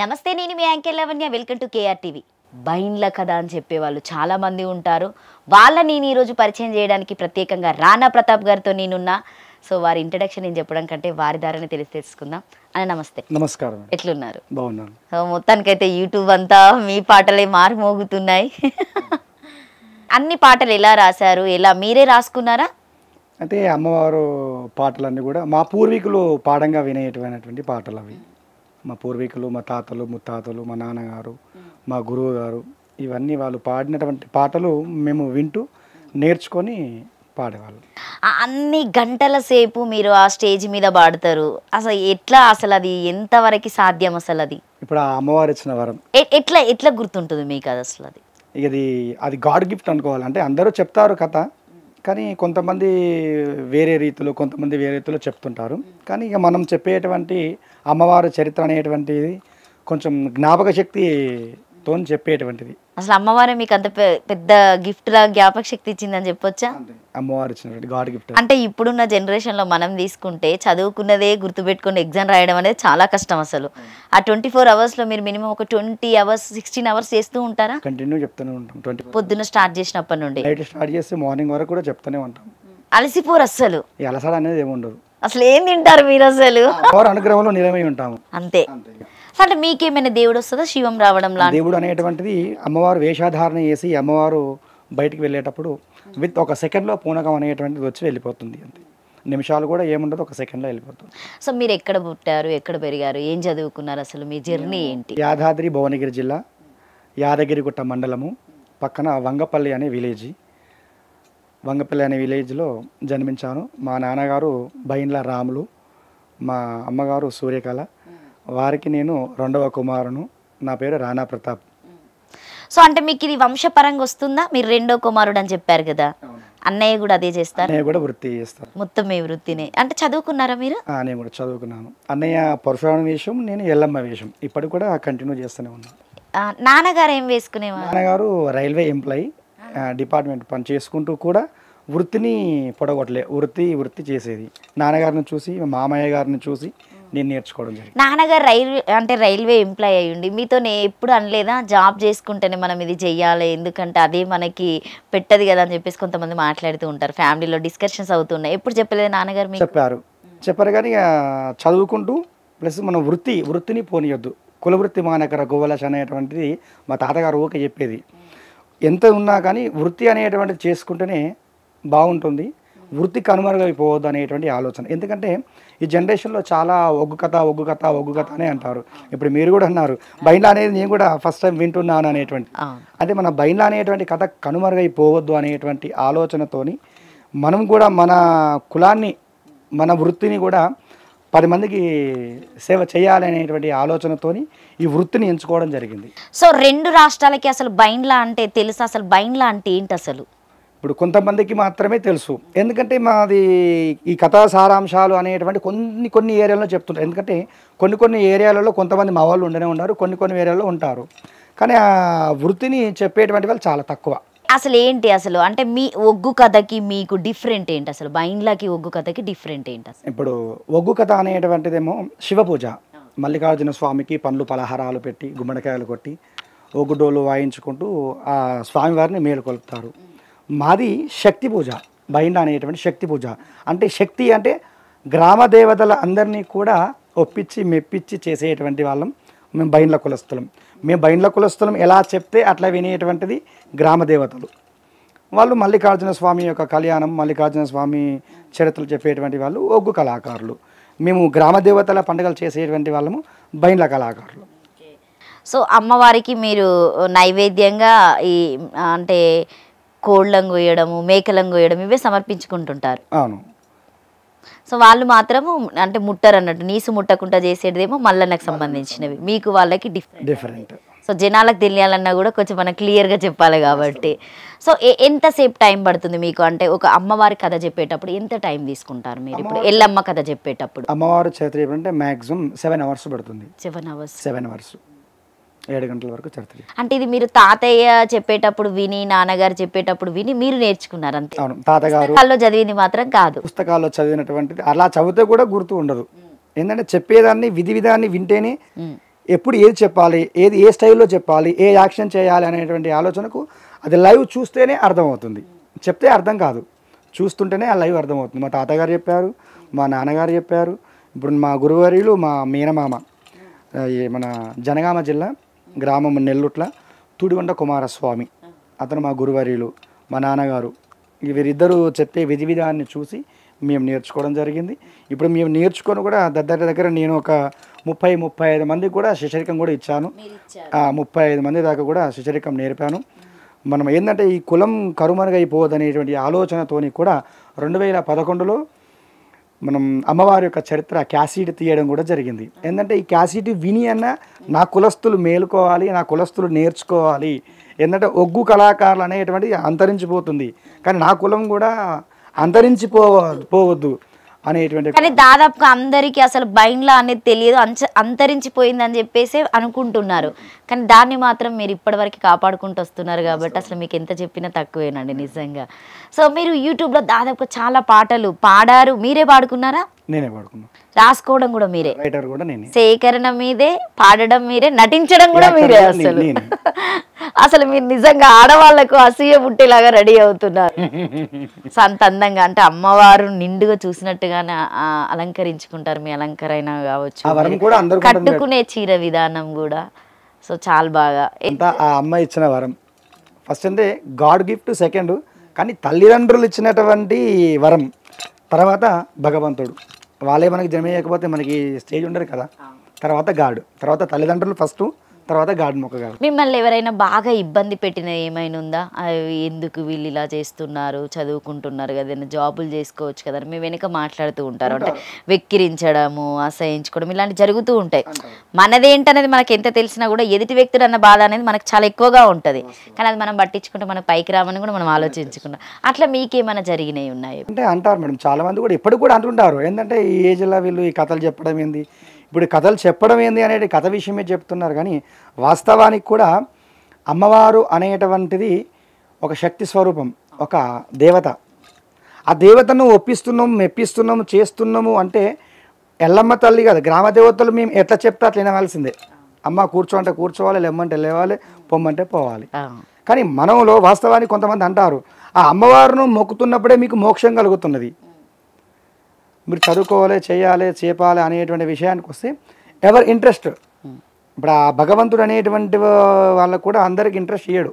నమస్తే నేను మీ anchor Lavanya welcome to KR TV బైన్ల కథ అని చెప్పేవాళ్ళు చాలామంది ఉంటారు వాళ్ళ నేను ఈరోజు పరిచయం చేయడానికి ప్రత్యేకంగా రానా ప్రతాప్ గారితో నేనున్నా సో వారి ఇంట్రడక్షన్ నేను చెప్పడం కంటే వారి ద్వారానే తెలిసి తెలుసుకుందాం అని నమస్తే నమస్కారం ఎట్లున్నారు బాగున్నాను సో మొత్తానికైతే యూట్యూబ్ అంతా మీ పాటలే మారుమోగుతున్నాయి మోగుతున్నాయి అన్ని పాటలు ఎలా రాశారు ఎలా మీరే రాసుకున్నారా అంటే అమ్మవారు పాటలన్నీ కూడా మా పూర్వీకులు పాడంగా వినేటమైనటువంటి పాటలు అవి మా పూర్వీకులు మా తాతలు ముత్తాతలు మా నాన్నగారు మా గురువు గారు ఇవన్నీ వాళ్ళు పాడినటువంటి పాటలు మేము వింటూ నేర్చుకొని పాడేవాళ్ళు అన్ని గంటల సేపు మీరు ఆ స్టేజ్ మీద పాడతారు అసలు ఎట్లా అసలు అది ఎంతవరకు సాధ్యం అసలు అది ఇప్పుడు ఆ అమ్మవారు ఇచ్చిన వరం ఎట్లా ఎట్లా గుర్తుంటుంది మీకు అది అసలు అది ఇది అది గాడ్ గిఫ్ట్ అనుకోవాలి అంటే అందరూ చెప్తారు కథ కానీ కొంతమంది వేరే రీతిలో కొంతమంది వేరే రీతిలో చెప్తుంటారు కానీ ఇక మనం చెప్పేటువంటి అమ్మవారి చరిత్ర అనేటువంటిది కొంచెం జ్ఞాపక శక్తి తో చెప్పేటువంటిది అసలు అమ్మవారే మీకు అంత పెద్ద గిఫ్ట్ లా జ్ఞాపక శక్తి ఇచ్చిందని చెప్పొచ్చా అమ్మవారు గాడ్ గిఫ్ట్ అంటే ఇప్పుడున్న జనరేషన్ లో మనం తీసుకుంటే చదువుకున్నదే గుర్తు పెట్టుకుని ఎగ్జామ్ రాయడం అనేది చాలా కష్టం అసలు ఆ ట్వంటీ ఫోర్ అవర్స్ లో మీరు మినిమం ఒక ట్వంటీ అవర్స్ సిక్స్టీన్ అవర్స్ చేస్తూ ఉంటారా కంటిన్యూ చెప్తూనే ఉంటాం ట్వంటీ స్టార్ట్ చేసినప్పటి నుండి స్టార్ట్ చేసి మార్నింగ్ వరకు కూడా చెప్తూనే ఉంటాం అలసిపోరు అసలు అలసడ అనేది ఏమి ఉండదు అసలు ఏం తింటారు మీరు అసలు అనుగ్రహంలో నిలమై ఉంటాము అంతే అంటే మీకేమైనా దేవుడు వస్తుందా శివం రావడం లాంటి దేవుడు అనేటువంటిది అమ్మవారు వేషాధారణ చేసి అమ్మవారు బయటకు వెళ్ళేటప్పుడు విత్ ఒక సెకండ్లో పూనకం అనేటువంటిది వచ్చి వెళ్ళిపోతుంది అంతే నిమిషాలు కూడా ఏముండదు ఒక సెకండ్లో వెళ్ళిపోతుంది సో మీరు ఎక్కడ పుట్టారు ఎక్కడ పెరిగారు ఏం చదువుకున్నారు అసలు మీ జర్నీ ఏంటి యాదాద్రి భువనగిరి జిల్లా యాదగిరిగుట్ట మండలము పక్కన వంగపల్లి అనే విలేజ్ వంగపల్లి అనే విలేజ్లో జన్మించాను మా నాన్నగారు బైన్ల రాములు మా అమ్మగారు సూర్యకళ వారికి నేను రెండవ కుమారును నా పేరు రాణా ప్రతాప్ సో అంటే మీకు ఇది వంశపరంగా వస్తుందా మీరు రెండో కుమారుడు అని చెప్పారు కదా అన్నయ్య కూడా అదే చేస్తారు అన్నయ్య కూడా వృత్తి చేస్తారు మొత్తం మీ వృత్తినే అంటే చదువుకున్నారా మీరు నేను కూడా చదువుకున్నాను అన్నయ్య పరశురామ వేషం నేను ఎల్లమ్మ వేషం ఇప్పుడు కూడా కంటిన్యూ చేస్తూనే ఉన్నాను నాన్నగారు ఏం వేసుకునేవారు నాన్నగారు రైల్వే ఎంప్లాయీ డిపార్ట్మెంట్ పని చేసుకుంటూ కూడా వృత్తిని పొడగొట్టలే వృత్తి వృత్తి చేసేది నాన్నగారిని చూసి మామయ్య గారిని చూసి నేను నేర్చుకోవడం జరిగింది నాన్నగారు రైల్వే అంటే రైల్వే ఎంప్లాయ్ అయ్యండి మీతో ఎప్పుడు అనలేదా జాబ్ చేసుకుంటేనే మనం ఇది చెయ్యాలి ఎందుకంటే అదే మనకి పెట్టదు కదా అని చెప్పేసి కొంతమంది మాట్లాడుతూ ఉంటారు ఫ్యామిలీలో డిస్కషన్స్ అవుతున్నాయి ఎప్పుడు చెప్పలేదు నాన్నగారు మీరు చెప్పారు చెప్పారు కానీ చదువుకుంటూ ప్లస్ మన వృత్తి వృత్తిని పోనీయొద్దు కులవృత్తి మానక రఘువలశ అనేటువంటిది మా తాతగారు ఓకే చెప్పేది ఎంత ఉన్నా కానీ వృత్తి అనేటువంటిది చేసుకుంటేనే బాగుంటుంది వృత్తి కనుమరుగైపోవద్దు అనేటువంటి ఆలోచన ఎందుకంటే ఈ జనరేషన్లో చాలా ఒగ్గు కథ ఒగ్గు కథ ఒగ్గు కథ అనే అంటారు ఇప్పుడు మీరు కూడా అన్నారు బైండ్ల అనేది నేను కూడా ఫస్ట్ టైం వింటున్నాను అనేటువంటి అంటే మన బైండ్ల అనేటువంటి కథ కనుమరుగైపోవద్దు అనేటువంటి ఆలోచనతోని మనం కూడా మన కులాన్ని మన వృత్తిని కూడా పది మందికి సేవ చేయాలనేటువంటి ఆలోచనతోని ఈ వృత్తిని ఎంచుకోవడం జరిగింది సో రెండు రాష్ట్రాలకి అసలు బైండ్లా అంటే తెలుసు అసలు బైండ్లా అంటే ఏంటి అసలు ఇప్పుడు కొంతమందికి మాత్రమే తెలుసు ఎందుకంటే మాది ఈ కథా సారాంశాలు అనేటువంటి కొన్ని కొన్ని ఏరియాలో చెప్తుంటారు ఎందుకంటే కొన్ని కొన్ని ఏరియాలలో కొంతమంది మా వాళ్ళు ఉండనే ఉన్నారు కొన్ని కొన్ని ఏరియాలో ఉంటారు కానీ ఆ వృత్తిని చెప్పేటువంటి వాళ్ళు చాలా తక్కువ అసలు ఏంటి అసలు అంటే మీ ఒగ్గు కథకి మీకు డిఫరెంట్ ఏంటి అసలు బైండ్లకి ఒగ్గు కథకి డిఫరెంట్ ఏంటి అసలు ఇప్పుడు ఒగ్గు కథ అనేటువంటిదేమో శివపూజ మల్లికార్జున స్వామికి పండ్లు పలహారాలు పెట్టి గుమ్మడికాయలు కొట్టి ఒగ్గుడోలు వాయించుకుంటూ ఆ స్వామివారిని మేలుకొలుపుతారు మాది శక్తి పూజ బైండ అనేటువంటి శక్తి పూజ అంటే శక్తి అంటే గ్రామ దేవతల అందరినీ కూడా ఒప్పించి మెప్పించి చేసేటువంటి వాళ్ళం మేము బైండ్ల కులస్థలం మేము బైండ్ల కులస్థలం ఎలా చెప్తే అట్లా వినేటువంటిది గ్రామ దేవతలు వాళ్ళు మల్లికార్జున స్వామి యొక్క కళ్యాణం మల్లికార్జున స్వామి చరిత్రలు చెప్పేటువంటి వాళ్ళు ఒగ్గు కళాకారులు మేము గ్రామ దేవతల పండుగలు చేసేటువంటి వాళ్ళము బైండ్ల కళాకారులు సో అమ్మవారికి మీరు నైవేద్యంగా ఈ అంటే కోళ్ళం కోయడము మేకలం కోయడం ఇవే సమర్పించుకుంటుంటారు అవును సో వాళ్ళు మాత్రము అంటే ముట్టరు అన్నట్టు నీసు ముట్టకుండా చేసేదేమో మల్లన్నకు సంబంధించినవి మీకు వాళ్ళకి డిఫరెంట్ డిఫరెంట్ సో జనాలకు తెలియాలన్నా కూడా కొంచెం మనం క్లియర్గా చెప్పాలి కాబట్టి సో ఎంతసేపు టైం పడుతుంది మీకు అంటే ఒక అమ్మవారి కథ చెప్పేటప్పుడు ఎంత టైం తీసుకుంటారు మీరు ఇప్పుడు ఎల్లమ్మ కథ చెప్పేటప్పుడు అమ్మవారు చేత అంటే మాక్సిమం సెవెన్ అవర్స్ పడుతుంది సెవెన్ అవర్స్ సెవెన్ అవర్స్ ఏడు గంటల వరకు చర్చ అంటే ఇది మీరు తాతయ్య చెప్పేటప్పుడు విని నాన్నగారు చెప్పేటప్పుడు విని మీరు నేర్చుకున్నారు అంతే అవును తాతగారు చదివింది మాత్రం కాదు పుస్తకాల్లో చదివినటువంటిది అలా చదివితే కూడా గుర్తు ఉండదు ఏంటంటే చెప్పేదాన్ని విధి విధాన్ని వింటేనే ఎప్పుడు ఏది చెప్పాలి ఏది ఏ స్టైల్లో చెప్పాలి ఏ యాక్షన్ చేయాలి అనేటువంటి ఆలోచనకు అది లైవ్ చూస్తేనే అర్థమవుతుంది చెప్తే అర్థం కాదు చూస్తుంటేనే ఆ లైవ్ అర్థమవుతుంది మా తాతగారు చెప్పారు మా నాన్నగారు చెప్పారు ఇప్పుడు మా గురువారిలు మా మీనమామ మన జనగామ జిల్లా గ్రామం నెల్లుట్ల తుడివండ కుమారస్వామి అతను మా గురువర్యులు మా నాన్నగారు వీరిద్దరూ చెప్పే విధి విధాన్ని చూసి మేము నేర్చుకోవడం జరిగింది ఇప్పుడు మేము నేర్చుకొని కూడా దగ్గర దగ్గర నేను ఒక ముప్పై ముప్పై ఐదు మందికి కూడా శిశరికం కూడా ఇచ్చాను ముప్పై ఐదు మంది దాకా కూడా శిశరికం నేర్పాను మనం ఏంటంటే ఈ కులం కరుమరుగైపోవద్దు అనేటువంటి ఆలోచనతోని కూడా రెండు వేల పదకొండులో మనం అమ్మవారి యొక్క చరిత్ర క్యాసిడ్ తీయడం కూడా జరిగింది ఏంటంటే ఈ క్యాసిడ్ విని అన్న నా కులస్తులు మేలుకోవాలి నా కులస్తులు నేర్చుకోవాలి ఏంటంటే ఒగ్గు కళాకారులు అనేటువంటి అంతరించిపోతుంది కానీ నా కులం కూడా అంతరించిపోవ పోవద్దు అనేటువంటి కానీ దాదాపుగా అందరికి అసలు లా అనేది తెలియదు అంతరించిపోయింది అని చెప్పేసి అనుకుంటున్నారు కానీ దాన్ని మాత్రం మీరు ఇప్పటివరకు కాపాడుకుంటూ వస్తున్నారు కాబట్టి అసలు మీకు ఎంత చెప్పినా తక్కువేనండి నిజంగా సో మీరు యూట్యూబ్ లో దాదాపుగా చాలా పాటలు పాడారు మీరే పాడుకున్నారా నేనే పాడుకున్నాను రాసుకోవడం కూడా మీరే రైటర్ కూడా నేనే సేకరణ మీదే పాడడం మీరే నటించడం కూడా మీరే అసలు అసలు మీరు నిజంగా ఆడవాళ్లకు అసూయ పుట్టేలాగా రెడీ అవుతున్నారు అంత అందంగా అంటే అమ్మవారు నిండుగా చూసినట్టుగానే అలంకరించుకుంటారు మీ అలంకరణ కావచ్చు కట్టుకునే చీర విధానం కూడా సో చాలా బాగా ఆ అమ్మ ఇచ్చిన వరం ఫస్ట్ అంటే గాడ్ గిఫ్ట్ సెకండ్ కానీ తల్లిదండ్రులు ఇచ్చినటువంటి వరం తర్వాత భగవంతుడు వాళ్ళే మనకి జన్మ చేయకపోతే మనకి స్టేజ్ ఉండరు కదా తర్వాత గాడు తర్వాత తల్లిదండ్రులు ఫస్ట్ తర్వాత గాడి మొక్క మిమ్మల్ని ఎవరైనా బాగా ఇబ్బంది పెట్టిన ఏమైనా ఉందా ఎందుకు వీళ్ళు ఇలా చేస్తున్నారు చదువుకుంటున్నారు కదా ఏదైనా జాబులు చేసుకోవచ్చు కదా మీ వెనుక మాట్లాడుతూ ఉంటారు అంటే వెక్కిరించడము అసహించుకోవడం ఇలాంటి జరుగుతూ ఉంటాయి మనదేంటనేది మనకు ఎంత తెలిసినా కూడా ఎదుటి వ్యక్తుడు అన్న బాధ అనేది మనకు చాలా ఎక్కువగా ఉంటుంది కానీ అది మనం పట్టించుకుంటే మనకు పైకి రామని కూడా మనం ఆలోచించుకున్నాం అట్లా మీకేమైనా జరిగినాయి ఉన్నాయి అంటే అంటారు మేడం చాలా మంది కూడా ఇప్పుడు కూడా అంటుంటారు ఏంటంటే ఈ ఏజ్లో వీళ్ళు ఈ కథలు చెప్పడం ఏంది ఇప్పుడు కథలు చెప్పడం ఏంది అనేది కథ విషయమే చెప్తున్నారు కానీ వాస్తవానికి కూడా అమ్మవారు అనేటువంటిది ఒక శక్తి స్వరూపం ఒక దేవత ఆ దేవతను ఒప్పిస్తున్నాం మెప్పిస్తున్నాము చేస్తున్నాము అంటే ఎల్లమ్మ తల్లి కాదు గ్రామ దేవతలు మేము ఎట్లా చెప్తే అట్లా వినవలసిందే అమ్మ కూర్చోంటే కూర్చోవాలి లెమ్మంటే లేవాలి పొమ్మంటే పోవాలి కానీ మనంలో వాస్తవానికి కొంతమంది అంటారు ఆ అమ్మవారును మొక్కుతున్నప్పుడే మీకు మోక్షం కలుగుతున్నది మీరు చదువుకోవాలి చేయాలి చేపాలి అనేటువంటి విషయానికి వస్తే ఎవరి ఇంట్రెస్ట్ ఇప్పుడు ఆ భగవంతుడు అనేటువంటి వాళ్ళకు కూడా అందరికి ఇంట్రెస్ట్ ఇయ్యడు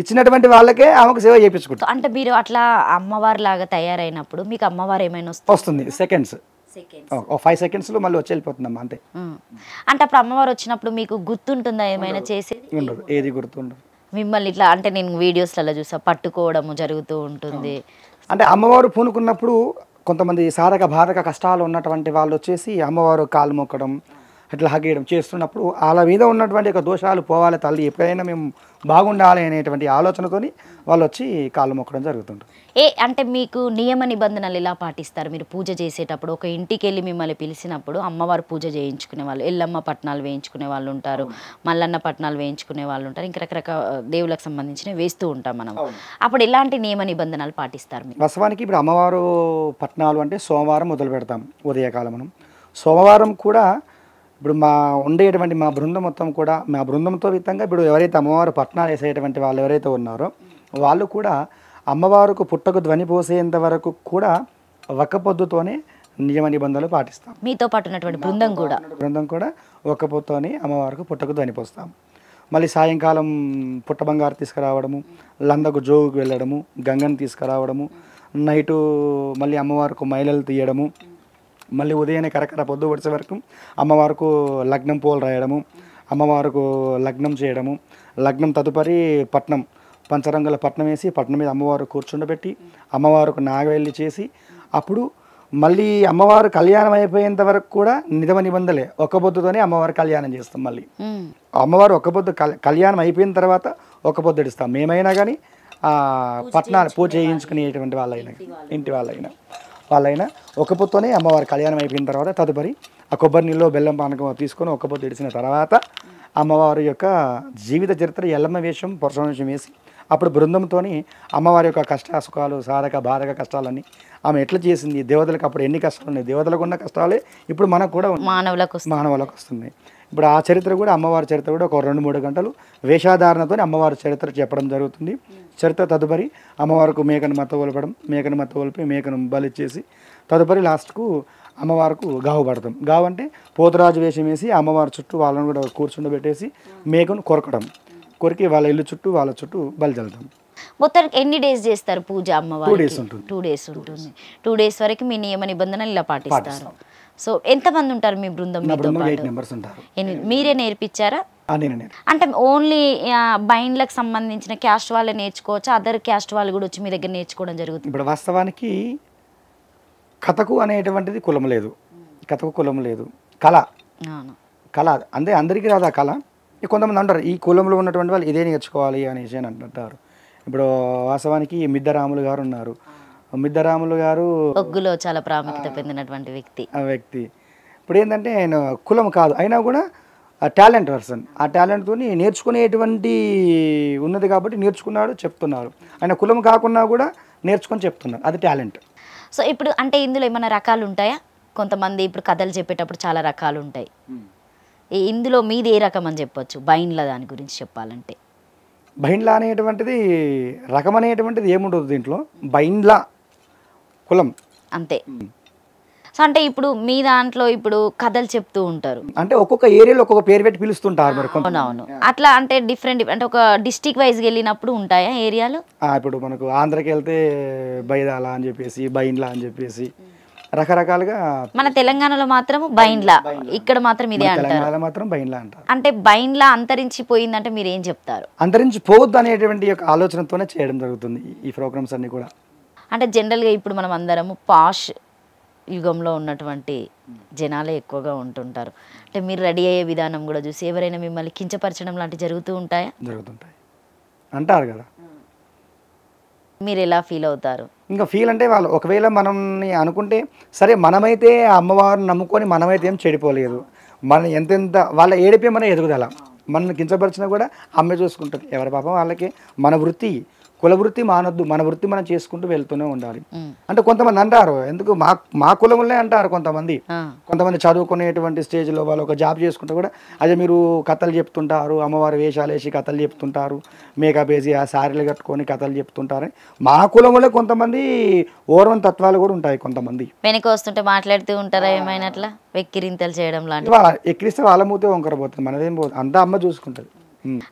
ఇచ్చినటువంటి వాళ్ళకే ఆమెకు సేవ చేయించుకుంటారు అంటే మీరు అట్లా అమ్మవారి లాగా తయారైనప్పుడు మీకు అమ్మవారు ఏమైనా వస్తుంది సెకండ్స్ ఫైవ్ సెకండ్స్ లో మళ్ళీ వచ్చి వెళ్ళిపోతుందమ్మా అంతే అంటే అప్పుడు అమ్మవారు వచ్చినప్పుడు మీకు గుర్తుంటుందా ఏమైనా చేసేది ఉండదు ఏది గుర్తుండదు మిమ్మల్ని ఇట్లా అంటే నేను వీడియోస్లలో చూసా పట్టుకోవడము జరుగుతూ ఉంటుంది అంటే అమ్మవారు పూనుకున్నప్పుడు కొంతమంది సాధక బాధక కష్టాలు ఉన్నటువంటి వాళ్ళు వచ్చేసి అమ్మవారు కాలు మొక్కడం అట్లా హగేయడం చేస్తున్నప్పుడు వాళ్ళ మీద ఉన్నటువంటి ఒక దోషాలు పోవాలి తల్లి ఎప్పుడైనా మేము బాగుండాలి అనేటువంటి ఆలోచనతోని వాళ్ళు వచ్చి కాళ్ళు మొక్కడం జరుగుతుంది ఏ అంటే మీకు నియమ నిబంధనలు ఎలా పాటిస్తారు మీరు పూజ చేసేటప్పుడు ఒక ఇంటికి వెళ్ళి మిమ్మల్ని పిలిచినప్పుడు అమ్మవారు పూజ చేయించుకునే వాళ్ళు ఎల్లమ్మ పట్నాలు వేయించుకునే వాళ్ళు ఉంటారు మల్లన్న పట్నాలు వేయించుకునే వాళ్ళు ఉంటారు ఇంకా రకరకాల దేవులకు సంబంధించిన వేస్తూ ఉంటాం మనం అప్పుడు ఎలాంటి నియమ నిబంధనలు పాటిస్తారు మీరు వాస్తవానికి ఇప్పుడు అమ్మవారు పట్నాలు అంటే సోమవారం మొదలు పెడతాం ఉదయకాలం మనం సోమవారం కూడా ఇప్పుడు మా ఉండేటువంటి మా బృందం మొత్తం కూడా మా బృందంతో విధంగా ఇప్పుడు ఎవరైతే అమ్మవారు పట్టణాలు వేసేటువంటి వాళ్ళు ఎవరైతే ఉన్నారో వాళ్ళు కూడా అమ్మవారుకు పుట్టకు ధ్వని పోసేంత వరకు కూడా ఒక పొద్దుతోనే నియమ నిబంధనలు పాటిస్తాం మీతో పాటు ఉన్నటువంటి బృందం కూడా బృందం కూడా ఒక్క పొద్దుతోనే అమ్మవారికి పుట్టకు ధ్వని పోస్తాం మళ్ళీ సాయంకాలం పుట్ట బంగారు తీసుకురావడము లందకు జోగుకు వెళ్ళడము గంగను తీసుకురావడము నైటు మళ్ళీ అమ్మవారికి మైలలు తీయడము మళ్ళీ ఉదయాన్నే కరకర పొద్దు వచ్చే వరకు అమ్మవారికి లగ్నం పూలు రాయడము అమ్మవారికి లగ్నం చేయడము లగ్నం తదుపరి పట్నం పంచరంగుల పట్నం వేసి పట్నం మీద అమ్మవారు కూర్చుండబెట్టి అమ్మవారికి నాగవెల్లి చేసి అప్పుడు మళ్ళీ అమ్మవారు కళ్యాణం అయిపోయేంత వరకు కూడా నిధమ నిబంధలే ఒక్క బొద్దుతోనే అమ్మవారు కళ్యాణం చేస్తాం మళ్ళీ అమ్మవారు ఒక్క బొద్దు కళ్యాణం అయిపోయిన తర్వాత ఒక్క బొద్దు ఇస్తాం మేమైనా కానీ పట్నాలు పూజ చేయించుకునేటువంటి వాళ్ళైనా ఇంటి వాళ్ళైనా వాళ్ళైనా పొత్తునే అమ్మవారి కళ్యాణం అయిపోయిన తర్వాత తదుపరి ఆ కొబ్బరి నీళ్ళు బెల్లం పానకం తీసుకొని పొత్తు ఇడిచిన తర్వాత అమ్మవారి యొక్క జీవిత చరిత్ర ఎల్లమ్మ వేషం పురుష వేసి అప్పుడు బృందంతో అమ్మవారి యొక్క కష్ట సుఖాలు సాధక బాధక కష్టాలన్నీ ఆమె ఎట్లా చేసింది దేవతలకు అప్పుడు ఎన్ని కష్టాలు ఉన్నాయి దేవతలకు ఉన్న కష్టాలే ఇప్పుడు మనకు కూడా మానవులకు మానవులకు వస్తున్నాయి ఇప్పుడు ఆ చరిత్ర కూడా అమ్మవారి చరిత్ర కూడా ఒక రెండు మూడు గంటలు వేషాధారణతో అమ్మవారి చరిత్ర చెప్పడం జరుగుతుంది చరిత్ర తదుపరి అమ్మవారికి మేకను ఒలపడం మేకను ఒలిపి మేకను బలిచ్చేసి తదుపరి లాస్ట్కు అమ్మవారికి గావు పడతాం గావు అంటే పోతరాజు వేషం వేసి అమ్మవారి చుట్టూ వాళ్ళని కూడా కూర్చుండబెట్టేసి మేకను కొరకడం కొరికి వాళ్ళ ఇల్లు చుట్టూ వాళ్ళ చుట్టూ బలి చల్లుతాం మొత్తానికి ఎన్ని డేస్ చేస్తారు పూజ అమ్మవారు టూ డేస్ ఉంటుంది టూ డేస్ వరకు మీ నియమ నిబంధనలు ఇలా పాటిస్తారు సో ఎంతమంది ఉంటారు మీ బృందం మీరే నేర్పించారా అంటే ఓన్లీ బైండ్లకు సంబంధించిన క్యాస్ట్ వాళ్ళే నేర్చుకోవచ్చు అదర్ క్యాస్ట్ వాళ్ళు కూడా వచ్చి మీ దగ్గర నేర్చుకోవడం జరుగుతుంది ఇప్పుడు వాస్తవానికి కథకు అనేటువంటిది కులం లేదు కథకు కులం లేదు కళ కళ అంటే అందరికీ రాదు ఆ కళ కొంతమంది అంటారు ఈ కులంలో ఉన్నటువంటి వాళ్ళు ఇదే నేర్చుకోవాలి అనేసి అని అంటారు ఇప్పుడు వాస్తవానికి మిద్దరాములు గారు ఉన్నారు మిద్దరాములు గారు ఒగ్గులో చాలా ప్రాముఖ్యత పొందినటువంటి వ్యక్తి ఆ వ్యక్తి ఇప్పుడు ఏంటంటే ఆయన కులం కాదు అయినా కూడా టాలెంట్ పర్సన్ ఆ టాలెంట్తో నేర్చుకునేటువంటి ఉన్నది కాబట్టి నేర్చుకున్నాడు చెప్తున్నారు ఆయన కులం కాకున్నా కూడా నేర్చుకొని చెప్తున్నారు అది టాలెంట్ సో ఇప్పుడు అంటే ఇందులో ఏమైనా రకాలు ఉంటాయా కొంతమంది ఇప్పుడు కథలు చెప్పేటప్పుడు చాలా రకాలు ఉంటాయి ఇందులో మీది ఏ రకం అని చెప్పొచ్చు బైండ్ల దాని గురించి చెప్పాలంటే బైండ్లా అనేటువంటిది రకం అనేటువంటిది ఏముండదు దీంట్లో బైండ్లా కులం అంతే సో అంటే ఇప్పుడు మీ దాంట్లో ఇప్పుడు కథలు చెప్తూ ఉంటారు అంటే ఒక్కొక్క ఏరియాలో ఒక్కొక్క పేరు పెట్టి పిలుస్తుంటారు మరి అవునవును అట్లా అంటే డిఫరెంట్ అంటే ఒక డిస్టిక్ వైజ్ వెళ్ళినప్పుడు ఉంటాయా ఏరియాలు ఇప్పుడు మనకు ఆంధ్రకి వెళ్తే బైదాల అని చెప్పేసి బైండ్లా అని చెప్పేసి రకరకాలుగా మన తెలంగాణలో మాత్రం బైండ్లా ఇక్కడ మాత్రం ఇదే అంటారు మాత్రం బైండ్లా అంటారు అంటే బైండ్లా అంతరించిపోయిందంటే మీరు ఏం చెప్తారు అంతరించిపోవద్దు అనేటువంటి ఆలోచనతోనే చేయడం జరుగుతుంది ఈ ప్రోగ్రామ్స్ అన్ని కూడా అంటే జనరల్గా ఇప్పుడు మనం అందరము పాష్ యుగంలో ఉన్నటువంటి జనాలే ఎక్కువగా ఉంటుంటారు అంటే మీరు రెడీ అయ్యే విధానం కూడా చూసి ఎవరైనా మిమ్మల్ని కించపరచడం లాంటివి జరుగుతూ ఉంటాయా జరుగుతుంటాయి అంటారు కదా మీరు ఎలా ఫీల్ అవుతారు ఇంకా ఫీల్ అంటే వాళ్ళు ఒకవేళ మనం అనుకుంటే సరే మనమైతే అమ్మవారిని నమ్ముకొని మనమైతే ఏం చెడిపోలేదు మనం ఎంతెంత వాళ్ళ ఏడిపే మనం ఎదుగుదల మనల్ని కించపరిచినా కూడా అమ్మే చూసుకుంటుంది ఎవరి పాపం వాళ్ళకి మన వృత్తి కుల వృత్తి మానద్దు మన వృత్తి మనం చేసుకుంటూ వెళ్తూనే ఉండాలి అంటే కొంతమంది అంటారు ఎందుకు మా మా కులంలోనే అంటారు కొంతమంది కొంతమంది చదువుకునేటువంటి స్టేజ్లో వాళ్ళు ఒక జాబ్ చేసుకుంటే కూడా అదే మీరు కథలు చెప్తుంటారు అమ్మవారి వేషాలు వేసి కథలు చెప్తుంటారు మేకప్ వేసి ఆ శారీలు కట్టుకొని కథలు చెప్తుంటారు మా కులంలో కొంతమంది ఓర్వన్ తత్వాలు కూడా ఉంటాయి కొంతమంది వెనక వస్తుంటే మాట్లాడుతూ ఉంటారా ఏమైనా ఎక్కిరింతలు చేయడం లాంటి ఎక్కిరిస్తే వాళ్ళ మూతే వంకరపోతుంది మనదేం పోతుంది అంతా అమ్మ చూసుకుంటుంది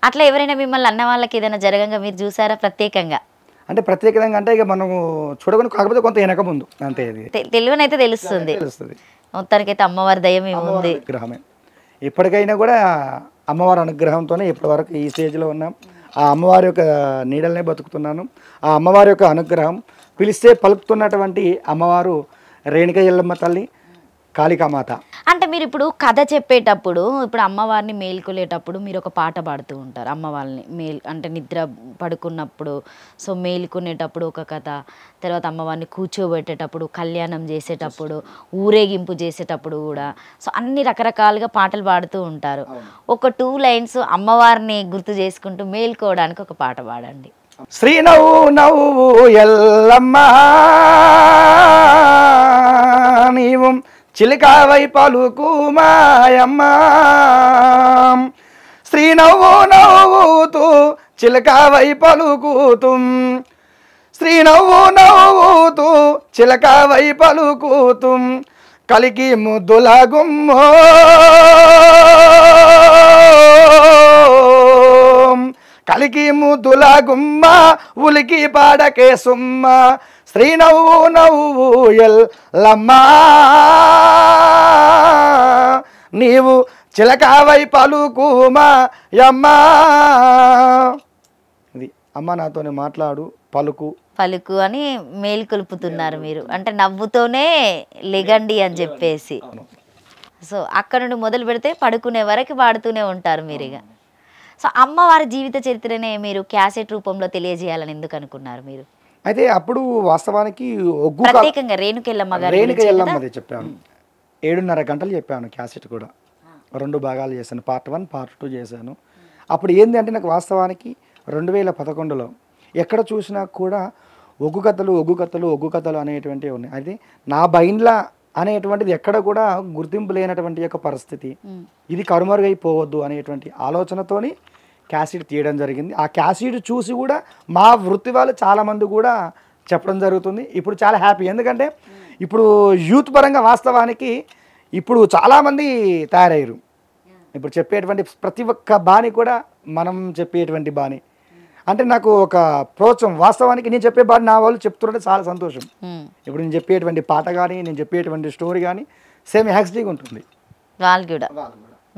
అట్లా ఎవరైనా మిమ్మల్ని అన్న వాళ్ళకి ఏదైనా జరగంగా మీరు చూసారా ప్రత్యేకంగా అంటే ప్రత్యేకంగా అంటే ఇక మనం చూడకుండా కాకపోతే కొంత వెనక ముందు అంతే తెలివనైతే తెలుస్తుంది తెలుస్తుంది మొత్తానికైతే అమ్మవారి దయ్యం ఉంది గ్రహమే ఇప్పటికైనా కూడా అమ్మవారి అనుగ్రహంతోనే ఇప్పటి వరకు ఈ స్టేజ్లో ఉన్నాం ఆ అమ్మవారి యొక్క నీడలనే బతుకుతున్నాను ఆ అమ్మవారి యొక్క అనుగ్రహం పిలిస్తే పలుకుతున్నటువంటి అమ్మవారు రేణుక ఎల్లమ్మ తల్లి కాళికామాత అంటే మీరు ఇప్పుడు కథ చెప్పేటప్పుడు ఇప్పుడు అమ్మవారిని మేల్కొలేటప్పుడు మీరు ఒక పాట పాడుతూ ఉంటారు అమ్మవారిని మేల్ అంటే నిద్ర పడుకున్నప్పుడు సో మేల్కొనేటప్పుడు ఒక కథ తర్వాత అమ్మవారిని కూర్చోబెట్టేటప్పుడు కళ్యాణం చేసేటప్పుడు ఊరేగింపు చేసేటప్పుడు కూడా సో అన్ని రకరకాలుగా పాటలు పాడుతూ ఉంటారు ఒక టూ లైన్స్ అమ్మవారిని గుర్తు చేసుకుంటూ మేల్కోవడానికి ఒక పాట పాడండి శ్రీ నవ్వు నవ్వు ఎల్లమ్మ నీవు చిలికావై పలుకు మాయమ్మా శ్రీ నవ్వు నవ్వుతూ చిలకావై పలుకుతూ శ్రీ నవ్వు నవ్వుతూ చిలకావై పలుకుతూ కలికి ముద్దుల గుమ్మో కలికి ముద్దుల గుమ్మ ఉలికి పాడకే సుమ్మ శ్రీ నవ్వు నవ్వు ఎల్లమ్మా నీవు చిలకావై పలుకుమా యమ్మా ఇది అమ్మ నాతోనే మాట్లాడు పలుకు పలుకు అని మేలుకొలుపుతున్నారు మీరు అంటే నవ్వుతోనే లిగండి అని చెప్పేసి సో అక్కడ నుండి మొదలు పెడితే పడుకునే వరకు వాడుతూనే ఉంటారు మీరు ఇక సో అమ్మవారి జీవిత చరిత్రనే మీరు క్యాసెట్ రూపంలో తెలియజేయాలని ఎందుకు అనుకున్నారు మీరు అయితే అప్పుడు వాస్తవానికి ఒగ్గు రేణుక ఎల్లమ్మది చెప్పాను ఏడున్నర గంటలు చెప్పాను క్యాసెట్ కూడా రెండు భాగాలు చేశాను పార్ట్ వన్ పార్ట్ టూ చేశాను అప్పుడు ఏంటి అంటే నాకు వాస్తవానికి రెండు వేల పదకొండులో ఎక్కడ చూసినా కూడా ఒగ్గు కథలు ఒగ్గు కథలు ఒగ్గు కథలు అనేటువంటివి ఉన్నాయి అయితే నా బైన్ల అనేటువంటిది ఎక్కడ కూడా గుర్తింపు లేనటువంటి యొక్క పరిస్థితి ఇది కరుమరుగైపోవద్దు అనేటువంటి ఆలోచనతోని క్యాసిడ్ తీయడం జరిగింది ఆ క్యాసిడ్ చూసి కూడా మా వృత్తి వాళ్ళు చాలామంది కూడా చెప్పడం జరుగుతుంది ఇప్పుడు చాలా హ్యాపీ ఎందుకంటే ఇప్పుడు యూత్ పరంగా వాస్తవానికి ఇప్పుడు చాలామంది తయారయ్యారు ఇప్పుడు చెప్పేటువంటి ప్రతి ఒక్క బాణి కూడా మనం చెప్పేటువంటి బాణి అంటే నాకు ఒక ప్రోత్సాహం వాస్తవానికి నేను చెప్పే బాణి నా వాళ్ళు చెప్తుంటే చాలా సంతోషం ఇప్పుడు నేను చెప్పేటువంటి పాట కానీ నేను చెప్పేటువంటి స్టోరీ కానీ సేమ్ హ్యాక్స్టీగా ఉంటుంది వాళ్ళు కూడా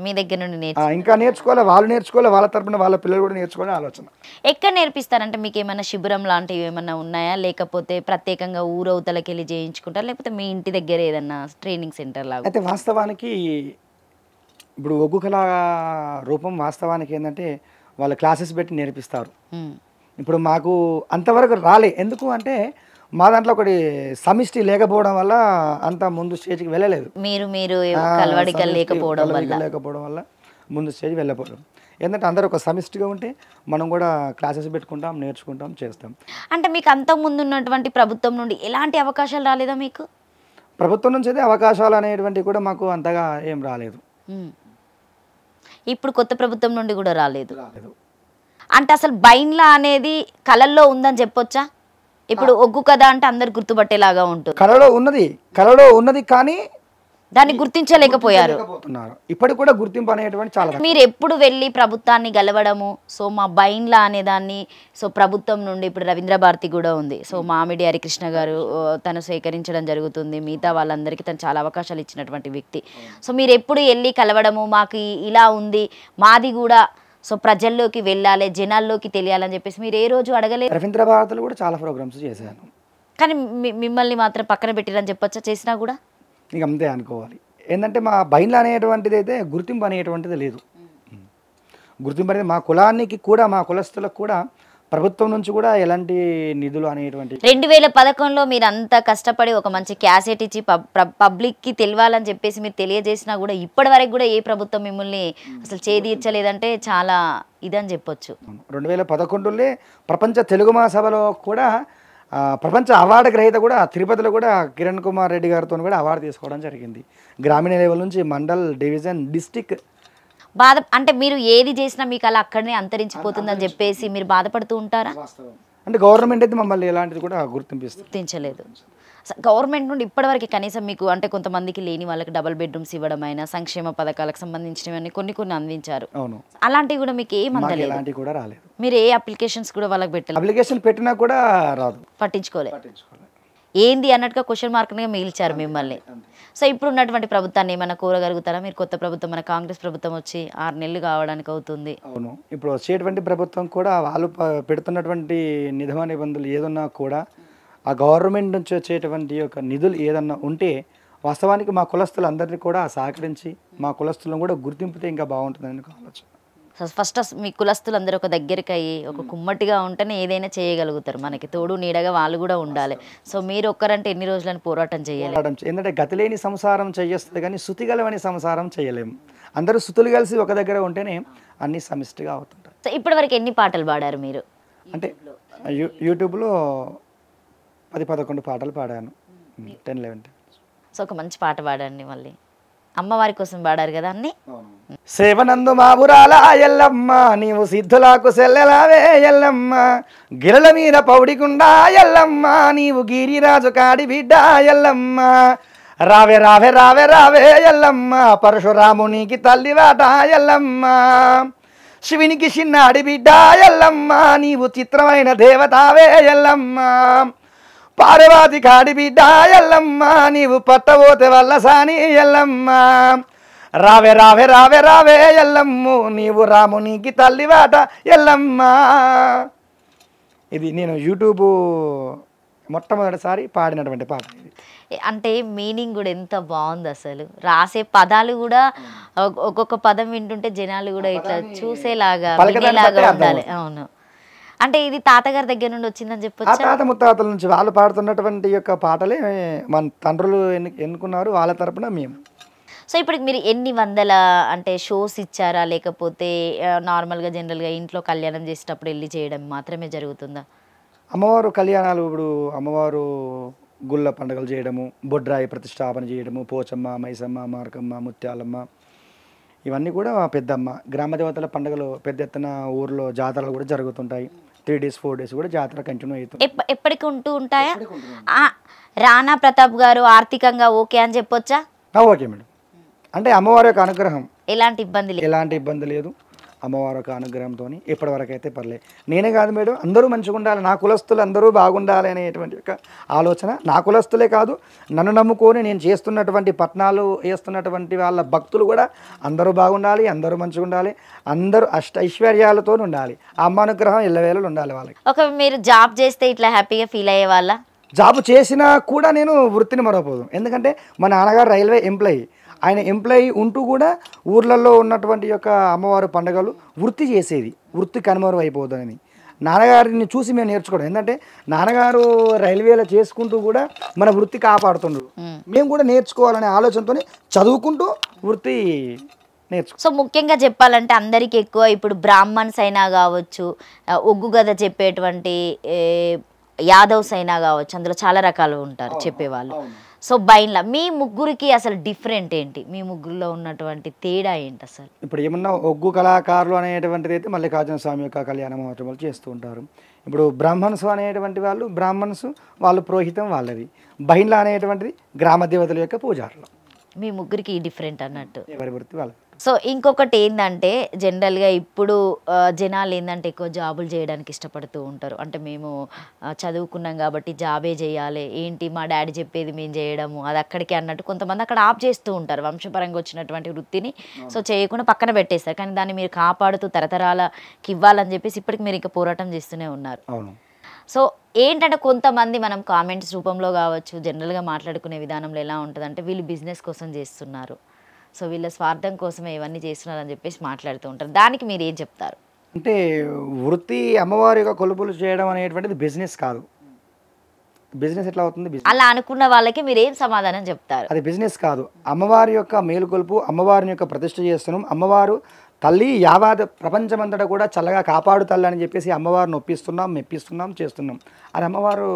మీ దగ్గర నుండి ఇంకా నేర్చుకోవాలి వాళ్ళు నేర్చుకోవాలి వాళ్ళ తరపున వాళ్ళ పిల్లలు కూడా నేర్చుకోవాలని ఆలోచన ఎక్కడ నేర్పిస్తారంటే మీకు ఏమైనా శిబిరం లాంటివి ఏమైనా ఉన్నాయా లేకపోతే ప్రత్యేకంగా ఊరవుతలకి వెళ్ళి చేయించుకుంటారు లేకపోతే మీ ఇంటి దగ్గర ఏదన్నా ట్రైనింగ్ సెంటర్ లాగా అయితే వాస్తవానికి ఇప్పుడు ఒగ్గు కళా రూపం వాస్తవానికి ఏంటంటే వాళ్ళు క్లాసెస్ పెట్టి నేర్పిస్తారు ఇప్పుడు మాకు అంతవరకు రాలే ఎందుకు అంటే మా దాంట్లో ఒకటి సమిష్టి లేకపోవడం వల్ల అంత ముందు స్టేజ్కి వెళ్ళలేదు మీరు మీరు లేకపోవడం వల్ల లేకపోవడం వల్ల ముందు స్టేజ్ వెళ్ళకపోవడం ఎందుకంటే అందరూ ఒక సమిష్టిగా ఉంటే మనం కూడా క్లాసెస్ పెట్టుకుంటాం నేర్చుకుంటాం చేస్తాం అంటే మీకు ముందు ఉన్నటువంటి ప్రభుత్వం నుండి ఎలాంటి అవకాశాలు రాలేదా మీకు ప్రభుత్వం నుంచి అయితే అవకాశాలు అనేటువంటి కూడా మాకు అంతగా ఏం రాలేదు ఇప్పుడు కొత్త ప్రభుత్వం నుండి కూడా రాలేదు రాలేదు అంటే అసలు బైన్లా అనేది కళల్లో ఉందని చెప్పొచ్చా ఇప్పుడు ఒగ్గు కథ అంటే అందరు గుర్తుపట్టేలాగా ఉంటుంది కళలో ఉన్నది కళలో ఉన్నది కానీ దాన్ని గుర్తించలేకపోయారు ఇప్పటికి కూడా గుర్తింపు అనేటువంటి చాలా మీరు ఎప్పుడు వెళ్ళి ప్రభుత్వాన్ని గెలవడము సో మా బైన్లా అనే దాన్ని సో ప్రభుత్వం నుండి ఇప్పుడు రవీంద్ర భారతి కూడా ఉంది సో మామిడి హరికృష్ణ గారు తను సేకరించడం జరుగుతుంది మిగతా వాళ్ళందరికీ తను చాలా అవకాశాలు ఇచ్చినటువంటి వ్యక్తి సో మీరు ఎప్పుడు వెళ్ళి కలవడము మాకు ఇలా ఉంది మాది కూడా సో ప్రజల్లోకి వెళ్ళాలి జనాల్లోకి తెలియాలని చెప్పేసి మీరు ఏ రోజు అడగలేదు రవీంద్ర భారతిలో కూడా చాలా ప్రోగ్రామ్స్ చేశాను కానీ మిమ్మల్ని మాత్రం పక్కన పెట్టిరని చెప్పొచ్చా చేసినా కూడా ఇక అంతే అనుకోవాలి ఏంటంటే మా బయలు అనేటువంటిది అయితే గుర్తింపు అనేటువంటిది లేదు గుర్తింపు అనేది మా కులానికి కూడా మా కులస్తులకు కూడా ప్రభుత్వం నుంచి కూడా ఎలాంటి నిధులు అనేటువంటి రెండు వేల పదకొండులో మీరు అంత కష్టపడి ఒక మంచి క్యాసెట్ ఇచ్చి పబ్లిక్కి తెలియాలని చెప్పేసి మీరు తెలియజేసినా కూడా ఇప్పటి వరకు కూడా ఏ ప్రభుత్వం మిమ్మల్ని అసలు చేదీర్చలేదంటే చాలా ఇదని చెప్పొచ్చు రెండు వేల పదకొండులో ప్రపంచ తెలుగు మహాసభలో కూడా ప్రపంచ అవార్డు గ్రహీత కూడా తిరుపతిలో కూడా కిరణ్ కుమార్ రెడ్డి గారితో కూడా అవార్డు తీసుకోవడం జరిగింది గ్రామీణ లెవెల్ నుంచి మండల్ డివిజన్ డిస్టిక్ బాధ అంటే మీరు ఏది చేసినా మీకు అలా అక్కడనే అంతరించిపోతుందని చెప్పేసి మీరు బాధపడుతూ ఉంటారా అంటే గవర్నమెంట్ అయితే మమ్మల్ని ఎలాంటిది కూడా గుర్తింపిస్తుంది గుర్తించలేదు గవర్నమెంట్ నుండి ఇప్పటివరకు కనీసం మీకు అంటే కొంతమందికి లేని వాళ్ళకి డబుల్ బెడ్రూమ్స్ ఇవ్వడం అయినా సంక్షేమ పథకాలకు సంబంధించినవన్నీ కొన్ని కొన్ని అందించారు అవును అలాంటివి కూడా మీకు ఏం అందలేదు కూడా రాలేదు మీరు ఏ అప్లికేషన్స్ కూడా వాళ్ళకి పెట్టలేదు అప్లికేషన్ పెట్టినా కూడా రాదు పట్టించుకోలేదు ఏంది అన్నట్టుగా క్వశ్చన్ మార్క్గా మిగిల్చారు మిమ్మల్ని సో ఇప్పుడు ఉన్నటువంటి ప్రభుత్వాన్ని ఏమైనా కోరగలుగుతారా మీరు కొత్త ప్రభుత్వం మన కాంగ్రెస్ ప్రభుత్వం వచ్చి ఆరు నెలలు కావడానికి అవుతుంది అవును ఇప్పుడు వచ్చేటువంటి ప్రభుత్వం కూడా వాళ్ళు పెడుతున్నటువంటి నిధమ నిబంధనలు ఏదన్నా కూడా ఆ గవర్నమెంట్ నుంచి వచ్చేటువంటి యొక్క నిధులు ఏదన్నా ఉంటే వాస్తవానికి మా కులస్తులందరినీ కూడా సహకరించి మా కులస్తులను కూడా గుర్తింపుతే ఇంకా బాగుంటుందని ఆలోచన ఫస్ట్ మీ కులస్తులు అందరు ఒక దగ్గరికి అయ్యి ఒక కుమ్మటిగా ఉంటేనే ఏదైనా చేయగలుగుతారు మనకి తోడు నీడగా వాళ్ళు కూడా ఉండాలి సో మీరు ఒక్కరంటే ఎన్ని రోజులని పోరాటం చేయాలి ఎందుకంటే గతిలేని సంసారం చేస్తుంది కానీ శృతిగలవని సంసారం చేయలేము అందరూ శృతులు కలిసి ఒక దగ్గర ఉంటేనే అన్ని సమిష్టిగా అవుతుంటారు సో ఇప్పటి వరకు ఎన్ని పాటలు పాడారు మీరు అంటే యూట్యూబ్లో పది పదకొండు పాటలు పాడాను టెన్ లెవెన్ సో ఒక మంచి పాట పాడండి మళ్ళీ అమ్మవారి కోసం పాడారు కదా అన్ని సేవనందు మాబురాల ఎల్లమ్మ నీవు సిద్ధులాకు సెల్లెలావే ఎల్లమ్మా గిరల మీద పౌడికుండా ఎల్లమ్మా నీవు గిరిరాజు కాడి బిడ్డ ఎల్లమ్మా రావే రావే రావే రావే ఎల్లమ్మ పరశురామునికి తల్లివాట ఎల్లమ్మా శివునికి చిన్నాడి బిడ్డ ఎల్లమ్మా నీవు చిత్రమైన దేవతావే ఎల్లమ్మా పార్వతి కాడి బిడ్డ ఎల్లమ్మ నీవు పట్టబోతే వల్ల సాని ఎల్లమ్మ రావే రావే రావే రావే ఎల్లమ్ము నీవు రాము తల్లి తల్లివాట ఎల్లమ్మ ఇది నేను యూట్యూబ్ మొట్టమొదటిసారి పాడినటువంటి పాట అంటే మీనింగ్ కూడా ఎంత బాగుంది అసలు రాసే పదాలు కూడా ఒక్కొక్క పదం వింటుంటే జనాలు కూడా ఇట్లా చూసేలాగా అవును అంటే ఇది తాతగారి దగ్గర నుండి వచ్చిందని చెప్పొచ్చు తాత ముత్తాతల నుంచి వాళ్ళు పాడుతున్నటువంటి యొక్క పాటలే మన తండ్రులు ఎన్ని ఎన్నుకున్నారు వాళ్ళ తరపున మేము సో ఇప్పటికి మీరు ఎన్ని వందల అంటే షోస్ ఇచ్చారా లేకపోతే నార్మల్గా జనరల్గా ఇంట్లో కళ్యాణం చేసేటప్పుడు వెళ్ళి చేయడం మాత్రమే జరుగుతుందా అమ్మవారు కళ్యాణాలు ఇప్పుడు అమ్మవారు గుళ్ళ పండుగలు చేయడము బొడ్రాయి ప్రతిష్టాపన చేయడము పోచమ్మ మైసమ్మ మార్కమ్మ ముత్యాలమ్మ ఇవన్నీ కూడా పెద్దమ్మ గ్రామ దేవతల పండుగలు పెద్ద ఎత్తున ఊర్లో జాతరలు కూడా జరుగుతుంటాయి త్రీ డేస్ ఫోర్ డేస్ కూడా జాతర కంటిన్యూ అవుతుంది ఎప్పటికి ఉంటూ ఉంటాయా రాణా ప్రతాప్ గారు ఆర్థికంగా ఓకే అని చెప్పొచ్చా ఓకే మేడం అంటే అమ్మవారి యొక్క అనుగ్రహం ఎలాంటి ఇబ్బంది ఎలాంటి ఇబ్బంది లేదు అమ్మవారి యొక్క అనుగ్రహంతో ఇప్పటివరకు అయితే పర్లేదు నేనే కాదు మేడం అందరూ మంచిగా ఉండాలి నా కులస్తులు అందరూ బాగుండాలి అనేటువంటి యొక్క ఆలోచన నా కులస్తులే కాదు నన్ను నమ్ముకొని నేను చేస్తున్నటువంటి పట్నాలు వేస్తున్నటువంటి వాళ్ళ భక్తులు కూడా అందరూ బాగుండాలి అందరూ మంచిగా ఉండాలి అందరూ అష్ట ఐశ్వర్యాలతో ఉండాలి అమ్మ అనుగ్రహం ఇళ్ళవేళలు ఉండాలి వాళ్ళకి ఒక మీరు జాబ్ చేస్తే ఇట్లా హ్యాపీగా ఫీల్ అయ్యే వాళ్ళ జాబ్ చేసినా కూడా నేను వృత్తిని మరవపోదు ఎందుకంటే మా నాన్నగారు రైల్వే ఎంప్లాయీ ఆయన ఎంప్లాయీ ఉంటూ కూడా ఊర్లలో ఉన్నటువంటి యొక్క అమ్మవారి పండుగలు వృత్తి చేసేది వృత్తి కనుమరు అయిపోదని నాన్నగారిని చూసి మేము నేర్చుకోవడం ఏంటంటే నాన్నగారు రైల్వేలో చేసుకుంటూ కూడా మన వృత్తి కాపాడుతుండ్రు మేము కూడా నేర్చుకోవాలనే ఆలోచనతో చదువుకుంటూ వృత్తి నేర్చుకో సో ముఖ్యంగా చెప్పాలంటే అందరికీ ఎక్కువ ఇప్పుడు బ్రాహ్మణ్స్ అయినా కావచ్చు ఒగ్గు కథ చెప్పేటువంటి యాదవ్స్ అయినా కావచ్చు అందులో చాలా రకాలు ఉంటారు చెప్పేవాళ్ళు సో బైన్లా మీ ముగ్గురికి అసలు డిఫరెంట్ ఏంటి మీ ముగ్గురులో ఉన్నటువంటి తేడా ఏంటి అసలు ఇప్పుడు ఏమన్నా ఒగ్గు కళాకారులు అనేటువంటిది అయితే మల్లికార్జున స్వామి యొక్క కళ్యాణ మహోత్సవాలు చేస్తూ ఉంటారు ఇప్పుడు బ్రాహ్మణసు అనేటువంటి వాళ్ళు బ్రాహ్మణసు వాళ్ళు పురోహితం వాళ్ళది బహిన్లా అనేటువంటిది గ్రామ దేవతల యొక్క పూజారులు మీ ముగ్గురికి డిఫరెంట్ అన్నట్టు ఎవరి వృత్తి వాళ్ళు సో ఇంకొకటి ఏంటంటే జనరల్గా ఇప్పుడు జనాలు ఏంటంటే ఎక్కువ జాబులు చేయడానికి ఇష్టపడుతూ ఉంటారు అంటే మేము చదువుకున్నాం కాబట్టి జాబే చేయాలి ఏంటి మా డాడీ చెప్పేది మేము చేయడము అది అక్కడికి అన్నట్టు కొంతమంది అక్కడ ఆప్ చేస్తూ ఉంటారు వంశపరంగా వచ్చినటువంటి వృత్తిని సో చేయకుండా పక్కన పెట్టేస్తారు కానీ దాన్ని మీరు కాపాడుతూ తరతరాలకి ఇవ్వాలని చెప్పేసి ఇప్పటికి మీరు ఇంకా పోరాటం చేస్తూనే ఉన్నారు సో ఏంటంటే కొంతమంది మనం కామెంట్స్ రూపంలో కావచ్చు జనరల్గా మాట్లాడుకునే విధానంలో ఎలా ఉంటుందంటే వీళ్ళు బిజినెస్ కోసం చేస్తున్నారు సో వీళ్ళ స్వార్థం కోసమే ఇవన్నీ చేస్తున్నారని చెప్పేసి మాట్లాడుతూ ఉంటారు దానికి మీరు ఏం చెప్తారు అంటే వృత్తి అమ్మవారి యొక్క కొలుపులు చేయడం అనేటువంటిది బిజినెస్ కాదు బిజినెస్ ఎట్లా అవుతుంది అలా అనుకున్న వాళ్ళకి మీరు ఏం సమాధానం చెప్తారు అది బిజినెస్ కాదు అమ్మవారి యొక్క మేలుకొలుపు అమ్మవారిని యొక్క ప్రతిష్ట చేస్తున్నాం అమ్మవారు తల్లి యావాద ప్రపంచమంతటా కూడా చల్లగా కాపాడు తల్లి అని చెప్పేసి అమ్మవారిని ఒప్పిస్తున్నాం మెప్పిస్తున్నాం చేస్తున్నాం అది అమ్మవారు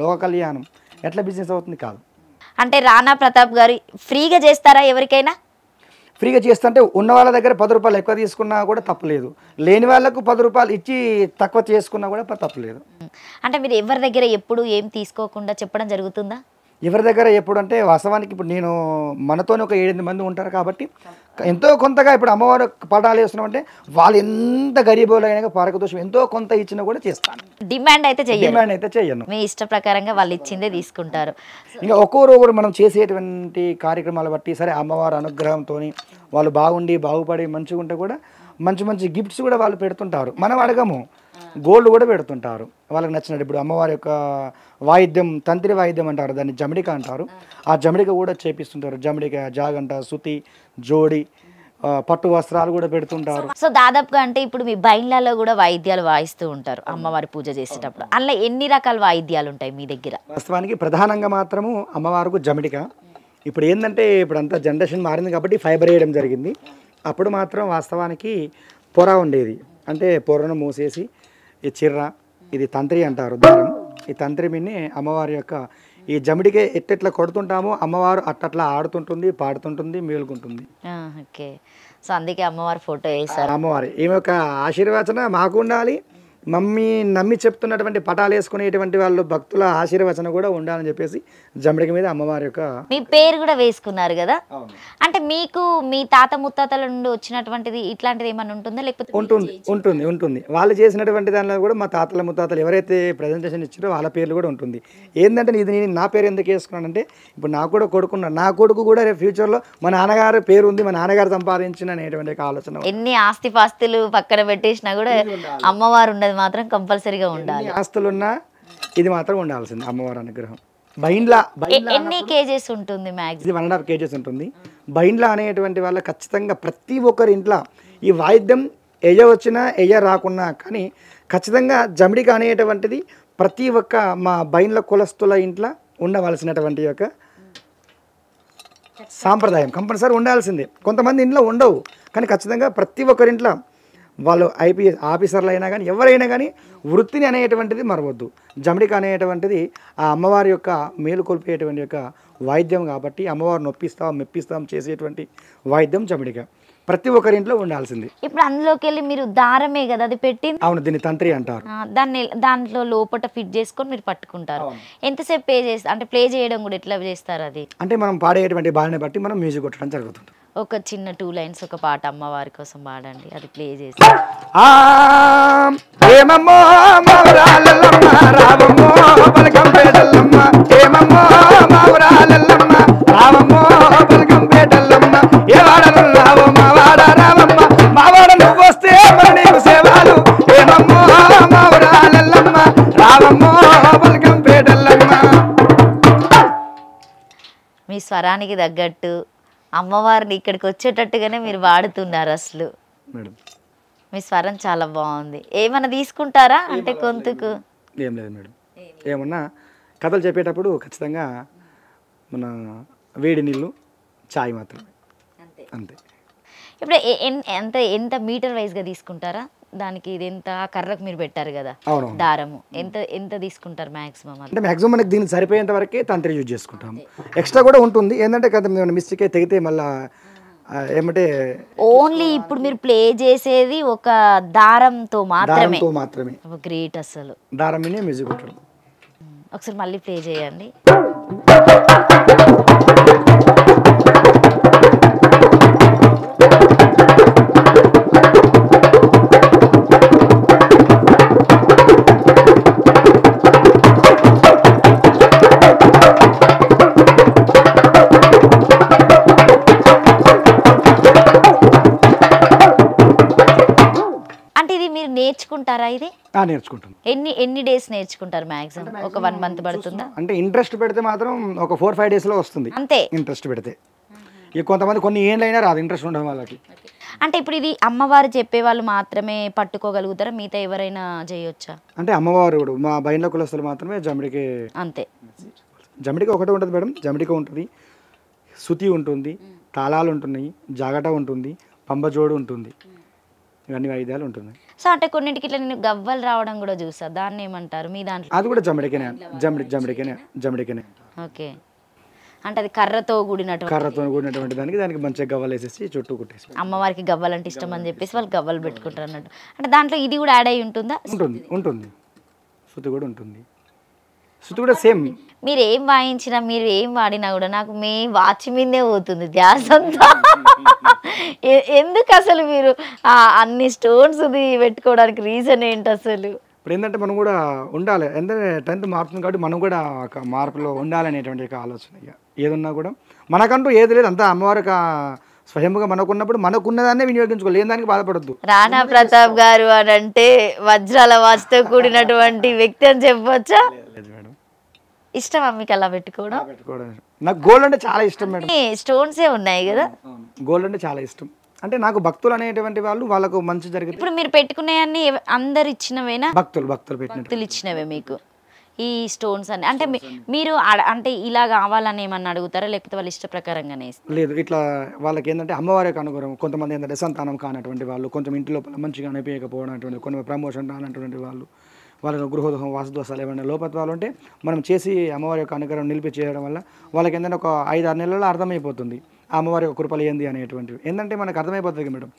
లోక కళ్యాణం ఎట్లా బిజినెస్ అవుతుంది కాదు అంటే రానా ప్రతాప్ గారు ఫ్రీగా చేస్తారా ఎవరికైనా ఫ్రీగా చేస్తుంటే ఉన్న వాళ్ళ దగ్గర పది రూపాయలు ఎక్కువ తీసుకున్నా కూడా తప్పలేదు లేని వాళ్ళకు పది రూపాయలు ఇచ్చి తక్కువ చేసుకున్నా కూడా తప్పలేదు అంటే మీరు ఎవరి దగ్గర ఎప్పుడు ఏం తీసుకోకుండా చెప్పడం జరుగుతుందా ఎవరి దగ్గర ఎప్పుడు అంటే వాస్తవానికి ఇప్పుడు నేను మనతోనే ఒక ఏడెనిమిది మంది ఉంటారు కాబట్టి ఎంతో కొంతగా ఇప్పుడు అమ్మవారు వేస్తున్నాం అంటే వాళ్ళు ఎంత గరీబోలైనా పారకదోషం ఎంతో కొంత ఇచ్చినా కూడా చేస్తాను డిమాండ్ అయితే డిమాండ్ అయితే చేయను మీ ఇష్ట ప్రకారంగా వాళ్ళు ఇచ్చిందే తీసుకుంటారు ఇంకా ఒక్కొరు మనం చేసేటువంటి కార్యక్రమాలు బట్టి సరే అమ్మవారి అనుగ్రహంతో వాళ్ళు బాగుండి బాగుపడి మంచిగా ఉంటే కూడా మంచి మంచి గిఫ్ట్స్ కూడా వాళ్ళు పెడుతుంటారు మనం అడగము గోల్డ్ కూడా పెడుతుంటారు వాళ్ళకి నచ్చినట్టు ఇప్పుడు అమ్మవారి యొక్క వాయిద్యం తంత్రి వాయిద్యం అంటారు దాన్ని జమిడిక అంటారు ఆ జమిడిక కూడా చేపిస్తుంటారు జమిడిక జాగంట సుతి జోడి పట్టు వస్త్రాలు కూడా పెడుతుంటారు సో దాదాపుగా అంటే ఇప్పుడు మీ బైన్లలో కూడా వాయిద్యాలు వాయిస్తూ ఉంటారు అమ్మవారి పూజ చేసేటప్పుడు అలా ఎన్ని రకాల వాయిద్యాలు ఉంటాయి మీ దగ్గర వాస్తవానికి ప్రధానంగా మాత్రము అమ్మవారికి జమిడిక ఇప్పుడు ఏంటంటే ఇప్పుడు అంతా జనరేషన్ మారింది కాబట్టి ఫైబర్ వేయడం జరిగింది అప్పుడు మాత్రం వాస్తవానికి పొర ఉండేది అంటే పొరను మూసేసి ఈ చిర్ర ఇది తంత్రి అంటారు దారం ఈ తంత్రిమిని అమ్మవారి యొక్క ఈ జమిడికే ఎట్టెట్లా కొడుతుంటామో అమ్మవారు అట్టట్లా ఆడుతుంటుంది పాడుతుంటుంది మేలుకుంటుంది ఓకే సో అందుకే అమ్మవారి ఫోటో వేసారు అమ్మవారి ఈమె యొక్క ఆశీర్వచన మాకు ఉండాలి మమ్మీ నమ్మి చెప్తున్నటువంటి పటాలు వేసుకునేటువంటి వాళ్ళు భక్తుల ఆశీర్వచన కూడా ఉండాలని చెప్పేసి జమడిక మీద అమ్మవారి యొక్క మీ పేరు కూడా వేసుకున్నారు కదా అంటే మీకు మీ తాత ముత్తాతల నుండి వచ్చినటువంటిది ఇట్లాంటిది ఏమైనా ఉంటుందా లేకపోతే ఉంటుంది ఉంటుంది ఉంటుంది వాళ్ళు చేసినటువంటి దానిలో కూడా మా తాతల ముత్తాతలు ఎవరైతే ప్రజెంటేషన్ ఇచ్చారో వాళ్ళ పేర్లు కూడా ఉంటుంది ఏంటంటే ఇది నేను నా పేరు ఎందుకు వేసుకున్నానంటే ఇప్పుడు నాకు కూడా కొడుకున్నాను నా కొడుకు కూడా రేపు ఫ్యూచర్లో మా నాన్నగారి పేరు ఉంది మా నాన్నగారు సంపాదించిన అనేటువంటి ఆలోచన ఎన్ని ఆస్తి పాస్తులు పక్కన పెట్టేసినా కూడా అమ్మవారు ఉన్నది మాత్రం కంపల్సరీగా ఉండాలి ఆస్తులున్నా ఇది మాత్రం ఉండాల్సింది అమ్మవారి అనుగ్రహం బైండ్లా ఎన్ని కేజెస్ ఉంటుంది ఇది వన్ అండ్ హాఫ్ కేజెస్ ఉంటుంది బైండ్లా అనేటువంటి వాళ్ళ ఖచ్చితంగా ప్రతి ఒక్కరి ఇంట్లో ఈ వాయిద్యం ఎయ వచ్చినా ఎయ రాకున్నా కానీ ఖచ్చితంగా జమిడిగా అనేటువంటిది ప్రతి ఒక్క మా బైండ్ల కులస్తుల ఇంట్లో ఉండవలసినటువంటి యొక్క సాంప్రదాయం కంపల్సరీ ఉండాల్సిందే కొంతమంది ఇంట్లో ఉండవు కానీ ఖచ్చితంగా ప్రతి ఒక్కరింట్లో వాళ్ళు ఐపీఎస్ ఆఫీసర్లు అయినా కానీ ఎవరైనా కానీ వృత్తిని అనేటువంటిది మరవద్దు జమడిక అనేటువంటిది ఆ అమ్మవారి యొక్క మేలు కోల్పోయేటువంటి యొక్క వాయిద్యం కాబట్టి అమ్మవారు నొప్పిస్తాం మెప్పిస్తాం చేసేటువంటి వాయిద్యం జమడిక ప్రతి ఒక్కరి ఇంట్లో ఉండాల్సింది ఇప్పుడు అందులోకి వెళ్ళి మీరు దారమే కదా అది పెట్టింది అవును దీన్ని తంత్రి అంటారు దాన్ని దాంట్లో లోపల ఫిట్ చేసుకొని మీరు పట్టుకుంటారు ఎంతసేపు ప్లే చేస్తారు అంటే ప్లే చేయడం కూడా ఎట్లా చేస్తారు అది అంటే మనం పాడేటువంటి బాడీని బట్టి మనం మ్యూజిక్ కొట్టడం జరుగుతుంది ఒక చిన్న టూ లైన్స్ ఒక పాట అమ్మవారి కోసం పాడండి అది ప్లే చేసి ఏమమ్మో రామమ్మో ఏమమ్మో మీ స్వరానికి తగ్గట్టు అమ్మవారిని ఇక్కడికి వచ్చేటట్టుగానే మీరు వాడుతున్నారు అసలు మీ స్వరం చాలా బాగుంది ఏమైనా తీసుకుంటారా అంటే గొంతుకు ఏం లేదు మేడం ఏమన్నా కథలు చెప్పేటప్పుడు ఖచ్చితంగా మన వేడి నీళ్ళు చాయ్ మాత్రమే అంతే ఇప్పుడు ఎంత ఎంత మీటర్ గా తీసుకుంటారా దానికి ఇది ఎంత కర్రకు మీరు పెట్టారు కదా దారము ఎంత ఎంత తీసుకుంటారు మాక్సిమం అంటే మాక్సిమం మనకి దీనికి సరిపోయేంత వరకే తంత్రి యూజ్ చేసుకుంటాము ఎక్స్ట్రా కూడా ఉంటుంది ఏంటంటే కదా మేము మిస్టేక్ తెగితే మళ్ళీ ఏమంటే ఓన్లీ ఇప్పుడు మీరు ప్లే చేసేది ఒక దారంతో మాత్రమే మాత్రమే గ్రేట్ అసలు దారం మ్యూజిక్ ఒకసారి మళ్ళీ ప్లే చేయండి నేర్చుకుంటారా ఇది నేర్చుకుంటాను ఎన్ని ఎన్ని డేస్ నేర్చుకుంటారు మాక్సిమం ఒక వన్ మంత్ పడుతుందా అంటే ఇంట్రెస్ట్ పెడితే మాత్రం ఒక ఫోర్ ఫైవ్ డేస్ లో వస్తుంది అంతే ఇంట్రెస్ట్ పెడితే ఇక కొంతమంది కొన్ని ఏండ్లైనా రాదు ఇంట్రెస్ట్ ఉండడం వాళ్ళకి అంటే ఇప్పుడు ఇది అమ్మవారు చెప్పే వాళ్ళు మాత్రమే పట్టుకోగలుగుతారా మిగతా ఎవరైనా చేయొచ్చా అంటే అమ్మవారు మా బయట కులస్తులు మాత్రమే జమిడికి అంతే జమిడికి ఒకటి ఉంటుంది మేడం జమిడికి ఉంటుంది శుతి ఉంటుంది తాళాలు ఉంటున్నాయి జాగట ఉంటుంది పంబజోడు ఉంటుంది ఇవన్నీ వాయిద్యాలు ఉంటున్నాయి సో అంటే కొన్నింటికి ఇట్లా నేను గవ్వలు రావడం కూడా చూసా దాన్ని ఏమంటారు మీ దాంట్లో కూడా ఓకే అంటే అది కర్రతో కూడినటువంటి కర్రతో కూడినటువంటి దానికి దానికి మంచిగా గవ్వలు వేసేసి చుట్టూ కుట్టేసి అమ్మవారికి గవ్వలు అంటే ఇష్టం అని చెప్పేసి వాళ్ళు గవ్వలు పెట్టుకుంటారు అన్నట్టు అంటే దాంట్లో ఇది కూడా యాడ్ అయి ఉంటుందా ఉంటుంది ఉంటుంది కూడా ఉంటుంది శృతి కూడా సేమ్ మీరు ఏం వాయించినా మీరు ఏం వాడినా కూడా నాకు మీ వాచ్ మీదే పోతుంది ధ్యాస ఎందుకు అసలు మీరు అన్ని స్టోన్స్ పెట్టుకోవడానికి రీజన్ ఏంటి అసలు ఇప్పుడు ఏంటంటే మనం కూడా ఉండాలి అంటే టెన్త్ మారుతుంది కాబట్టి మనం కూడా ఒక మార్పులో ఉండాలనేటువంటి ఆలోచన ఇక ఏదున్నా కూడా మనకంటూ ఏది లేదు అంతా అమ్మవారి స్వయంగా మనకున్నప్పుడు మనకున్నదాన్నే వినియోగించుకోవాలి ఏం దానికి బాధపడద్దు రాణా ప్రతాప్ గారు అని అంటే వజ్రాల వాచ్తో కూడినటువంటి వ్యక్తి అని చెప్పొచ్చా ఇష్టమా మీకు అలా పెట్టుకోవడం పెట్టుకోవడం నాకు గోల్డ్ అంటే చాలా ఇష్టం మేడం స్టోన్స్ ఏ ఉన్నాయి కదా గోల్డ్ అంటే చాలా ఇష్టం అంటే నాకు భక్తులు అనేటువంటి వాళ్ళు వాళ్ళకు మంచి జరిగింది ఇప్పుడు మీరు పెట్టుకునే అన్ని అందరు ఇచ్చినవేనా భక్తులు భక్తులు పెట్టినట్టు ఇచ్చినవే మీకు ఈ స్టోన్స్ అని అంటే మీరు అంటే ఇలా కావాలని ఏమన్నా అడుగుతారా లేకపోతే వాళ్ళ ఇష్ట ప్రకారంగానే లేదు ఇట్లా వాళ్ళకి ఏంటంటే అమ్మవారి అనుగుణం కొంతమంది ఏంటంటే సంతానం కానటువంటి వాళ్ళు కొంచెం ఇంటి లోపల మంచిగా అనిపించకపోవడం అటువంటి ప్రమోషన్ రానటువంటి వాళ్ళు వాళ్ళకి గృహదోహం వాసదోషాలు ఏమైనా లోపత్వాలు ఉంటే మనం చేసి అమ్మవారి యొక్క అనుగ్రహం నిలిపి చేయడం వల్ల వాళ్ళకి ఏంటంటే ఒక ఐదు ఆరు నెలల్లో అర్థమైపోతుంది ఆ అమ్మవారి యొక్క కృపలు ఏంది అనేటువంటివి ఏంటంటే మనకు అర్థమైపోతుంది మేడం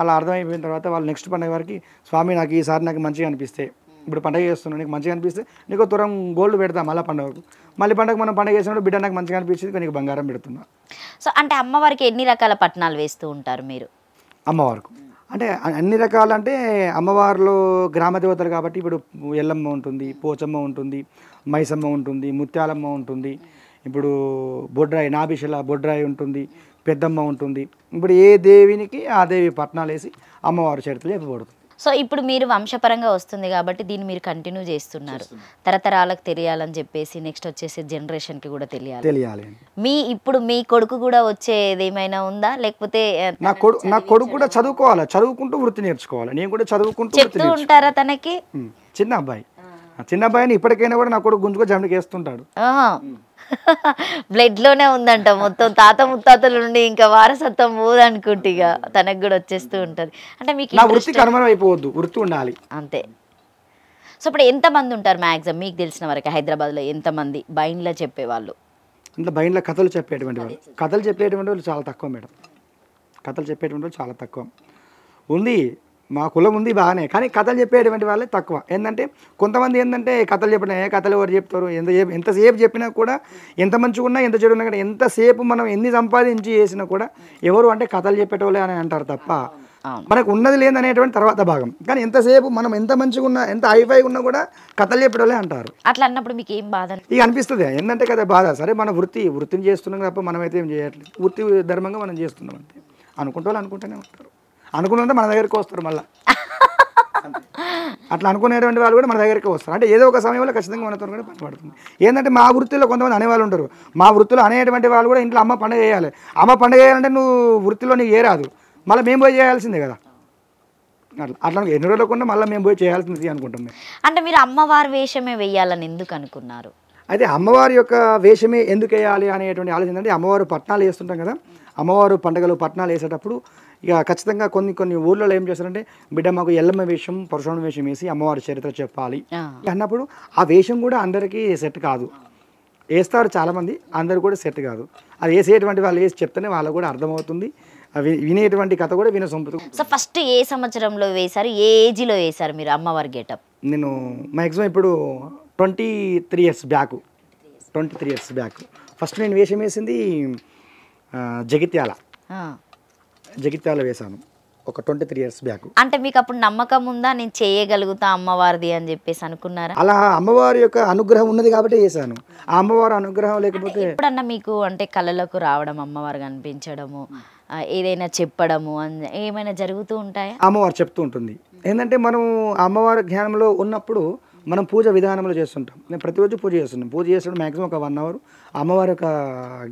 అలా అర్థమైపోయిన తర్వాత వాళ్ళు నెక్స్ట్ పండుగ వారికి స్వామి నాకు ఈసారి నాకు మంచిగా అనిపిస్తే ఇప్పుడు పండగ చేస్తున్నాను నీకు మంచిగా అనిపిస్తే నీకు తురం గోల్డ్ పెడతాం మళ్ళీ పండుగకు మళ్ళీ పండగ మనం పండగ చేసినప్పుడు బిడ్డ నాకు మంచిగా అనిపించింది నీకు బంగారం పెడుతున్నా సో అంటే అమ్మవారికి ఎన్ని రకాల పట్టణాలు వేస్తూ ఉంటారు మీరు అమ్మవారికి అంటే అన్ని రకాలు అంటే అమ్మవారిలో గ్రామ దేవతలు కాబట్టి ఇప్పుడు ఎల్లమ్మ ఉంటుంది పోచమ్మ ఉంటుంది మైసమ్మ ఉంటుంది ముత్యాలమ్మ ఉంటుంది ఇప్పుడు బొడ్రాయి నాభిషల బొడ్రాయి ఉంటుంది పెద్దమ్మ ఉంటుంది ఇప్పుడు ఏ దేవినికి ఆ దేవి పట్నాలు వేసి అమ్మవారి చరిత్ర చెప్పబడుతుంది సో ఇప్పుడు మీరు వంశపరంగా వస్తుంది కాబట్టి దీన్ని మీరు కంటిన్యూ చేస్తున్నారు తరతరాలకు తెలియాలని చెప్పేసి నెక్స్ట్ వచ్చేసి జనరేషన్ కి కూడా తెలియాలి తెలియాలి మీ ఇప్పుడు మీ కొడుకు కూడా వచ్చేది ఏమైనా ఉందా లేకపోతే నా కొడుకు నా కొడుకు కూడా చదువుకోవాలి చదువుకుంటూ వృత్తి నేర్చుకోవాలి నేను కూడా చదువుకుంటూ చెప్తూ ఉంటారా తనకి చిన్న అబ్బాయి చిన్న అబ్బాయిని ఇప్పటికైనా కూడా నా కొడుకు గుంజుకో జమకేస్తుంటాడు వేస్తుంటాడు బ్లడ్లోనే ఉందంట మొత్తం తాత ముత్తాతల నుండి ఇంకా వారసత్వం పోదనుకుంటే ఇక తనకు కూడా వచ్చేస్తూ ఉంటుంది అంటే మీకు వృత్తి కనుమరైపోవద్దు వృత్తి ఉండాలి అంతే సో ఇప్పుడు ఎంతమంది ఉంటారు మ్యాక్సిమం మీకు తెలిసిన వరకు హైదరాబాద్లో ఎంతమంది బైండ్లో చెప్పేవాళ్ళు అందులో బైండ్లో కథలు చెప్పేటువంటి వాళ్ళు కథలు చెప్పేటువంటి వాళ్ళు చాలా తక్కువ మేడం కథలు చెప్పేటువంటి వాళ్ళు చాలా తక్కువ ఉంది మా కులం ఉంది బాగానే కానీ కథలు చెప్పేటువంటి వాళ్ళే తక్కువ ఏంటంటే కొంతమంది ఏంటంటే కథలు చెప్పిన ఏ కథలు ఎవరు చెప్తారు ఎంత ఎంతసేపు చెప్పినా కూడా ఎంత మంచిగా ఉన్నా ఎంత చెడు ఉన్నా ఎంతసేపు మనం ఎన్ని సంపాదించి చేసినా కూడా ఎవరు అంటే కథలు చెప్పేటోళ్ళే అని అంటారు తప్ప మనకు ఉన్నది లేదనేటువంటి తర్వాత భాగం కానీ ఎంతసేపు మనం ఎంత మంచిగా ఉన్నా ఎంత హైఫై ఉన్నా కూడా కథలు చెప్పేటోళ్ళే అంటారు అట్లా అన్నప్పుడు మీకు ఏం బాధ ఇక అనిపిస్తుంది ఏంటంటే కదా బాధ సరే మన వృత్తి వృత్తిని చేస్తున్నాం తప్ప మనమైతే ఏం చేయట్లేదు వృత్తి ధర్మంగా మనం చేస్తున్నాం అంతే అనుకుంటే వాళ్ళు అనుకుంటూనే ఉంటారు అనుకుంటుంటే మన దగ్గరికి వస్తారు మళ్ళీ అట్లా అనుకునేటువంటి వాళ్ళు కూడా మన దగ్గరికి వస్తారు అంటే ఏదో ఒక సమయంలో ఖచ్చితంగా మనతో కూడా పనిపడుతుంది పడుతుంది ఏంటంటే మా వృత్తిలో కొంతమంది అనేవాళ్ళు ఉంటారు మా వృత్తిలో అనేటువంటి వాళ్ళు కూడా ఇంట్లో అమ్మ పండుగ చేయాలి అమ్మ పండుగ చేయాలంటే నువ్వు వృత్తిలో నీకు ఏరాదు మళ్ళీ మేము పోయి చేయాల్సిందే కదా అట్లా అట్లా ఎన్ని రోజులు మళ్ళీ మేము పోయి చేయాల్సింది అనుకుంటుంది అంటే మీరు అమ్మవారి వేషమే వేయాలని ఎందుకు అనుకున్నారు అయితే అమ్మవారి యొక్క వేషమే ఎందుకు వేయాలి అనేటువంటి ఆలోచన అంటే అమ్మవారు పట్నాలు వేస్తుంటాం కదా అమ్మవారు పండుగలు పట్నాలు వేసేటప్పుడు ఇక ఖచ్చితంగా కొన్ని కొన్ని ఊర్లలో ఏం చేస్తారంటే బిడ్డ మాకు ఎల్లమ్మ వేషం పరశురామ వేషం వేసి అమ్మవారి చరిత్ర చెప్పాలి అన్నప్పుడు ఆ వేషం కూడా అందరికీ సెట్ కాదు వేస్తారు చాలామంది అందరు కూడా సెట్ కాదు అది వేసేటువంటి వాళ్ళు వేసి చెప్తేనే వాళ్ళకు కూడా అర్థమవుతుంది వినేటువంటి కథ కూడా విన సో ఫస్ట్ ఏ సంవత్సరంలో వేశారు ఏ ఏజ్లో వేశారు మీరు అమ్మవారి గేటప్ నేను మ్యాక్సిమం ఇప్పుడు twenty three years back twenty three years back first నేను వేషం వేసింది జగిత్యాల జగిత్యాల వేశాను ఒక ట్వంటీ త్రీ ఇయర్స్ బ్యాక్ అంటే మీకు అప్పుడు నమ్మకం ఉందా నేను చేయగలుగుతా అమ్మవారిది అని చెప్పేసి అనుకున్నారా అలా అమ్మవారి యొక్క అనుగ్రహం ఉన్నది కాబట్టి చేశాను ఆ అమ్మవారి అనుగ్రహం లేకపోతే ఎప్పుడన్నా మీకు అంటే కళలకు రావడం అమ్మవారు కనిపించడము ఏదైనా చెప్పడము ఏమైనా జరుగుతూ ఉంటాయా అమ్మవారు చెప్తూ ఉంటుంది ఏంటంటే మనం అమ్మవారి ధ్యానంలో ఉన్నప్పుడు మనం పూజ విధానంలో చేస్తుంటాం నేను ప్రతిరోజు పూజ చేస్తున్నాం పూజ చేస్తుంటే మ్యాక్సిమం ఒక వన్ అవర్ అమ్మవారి యొక్క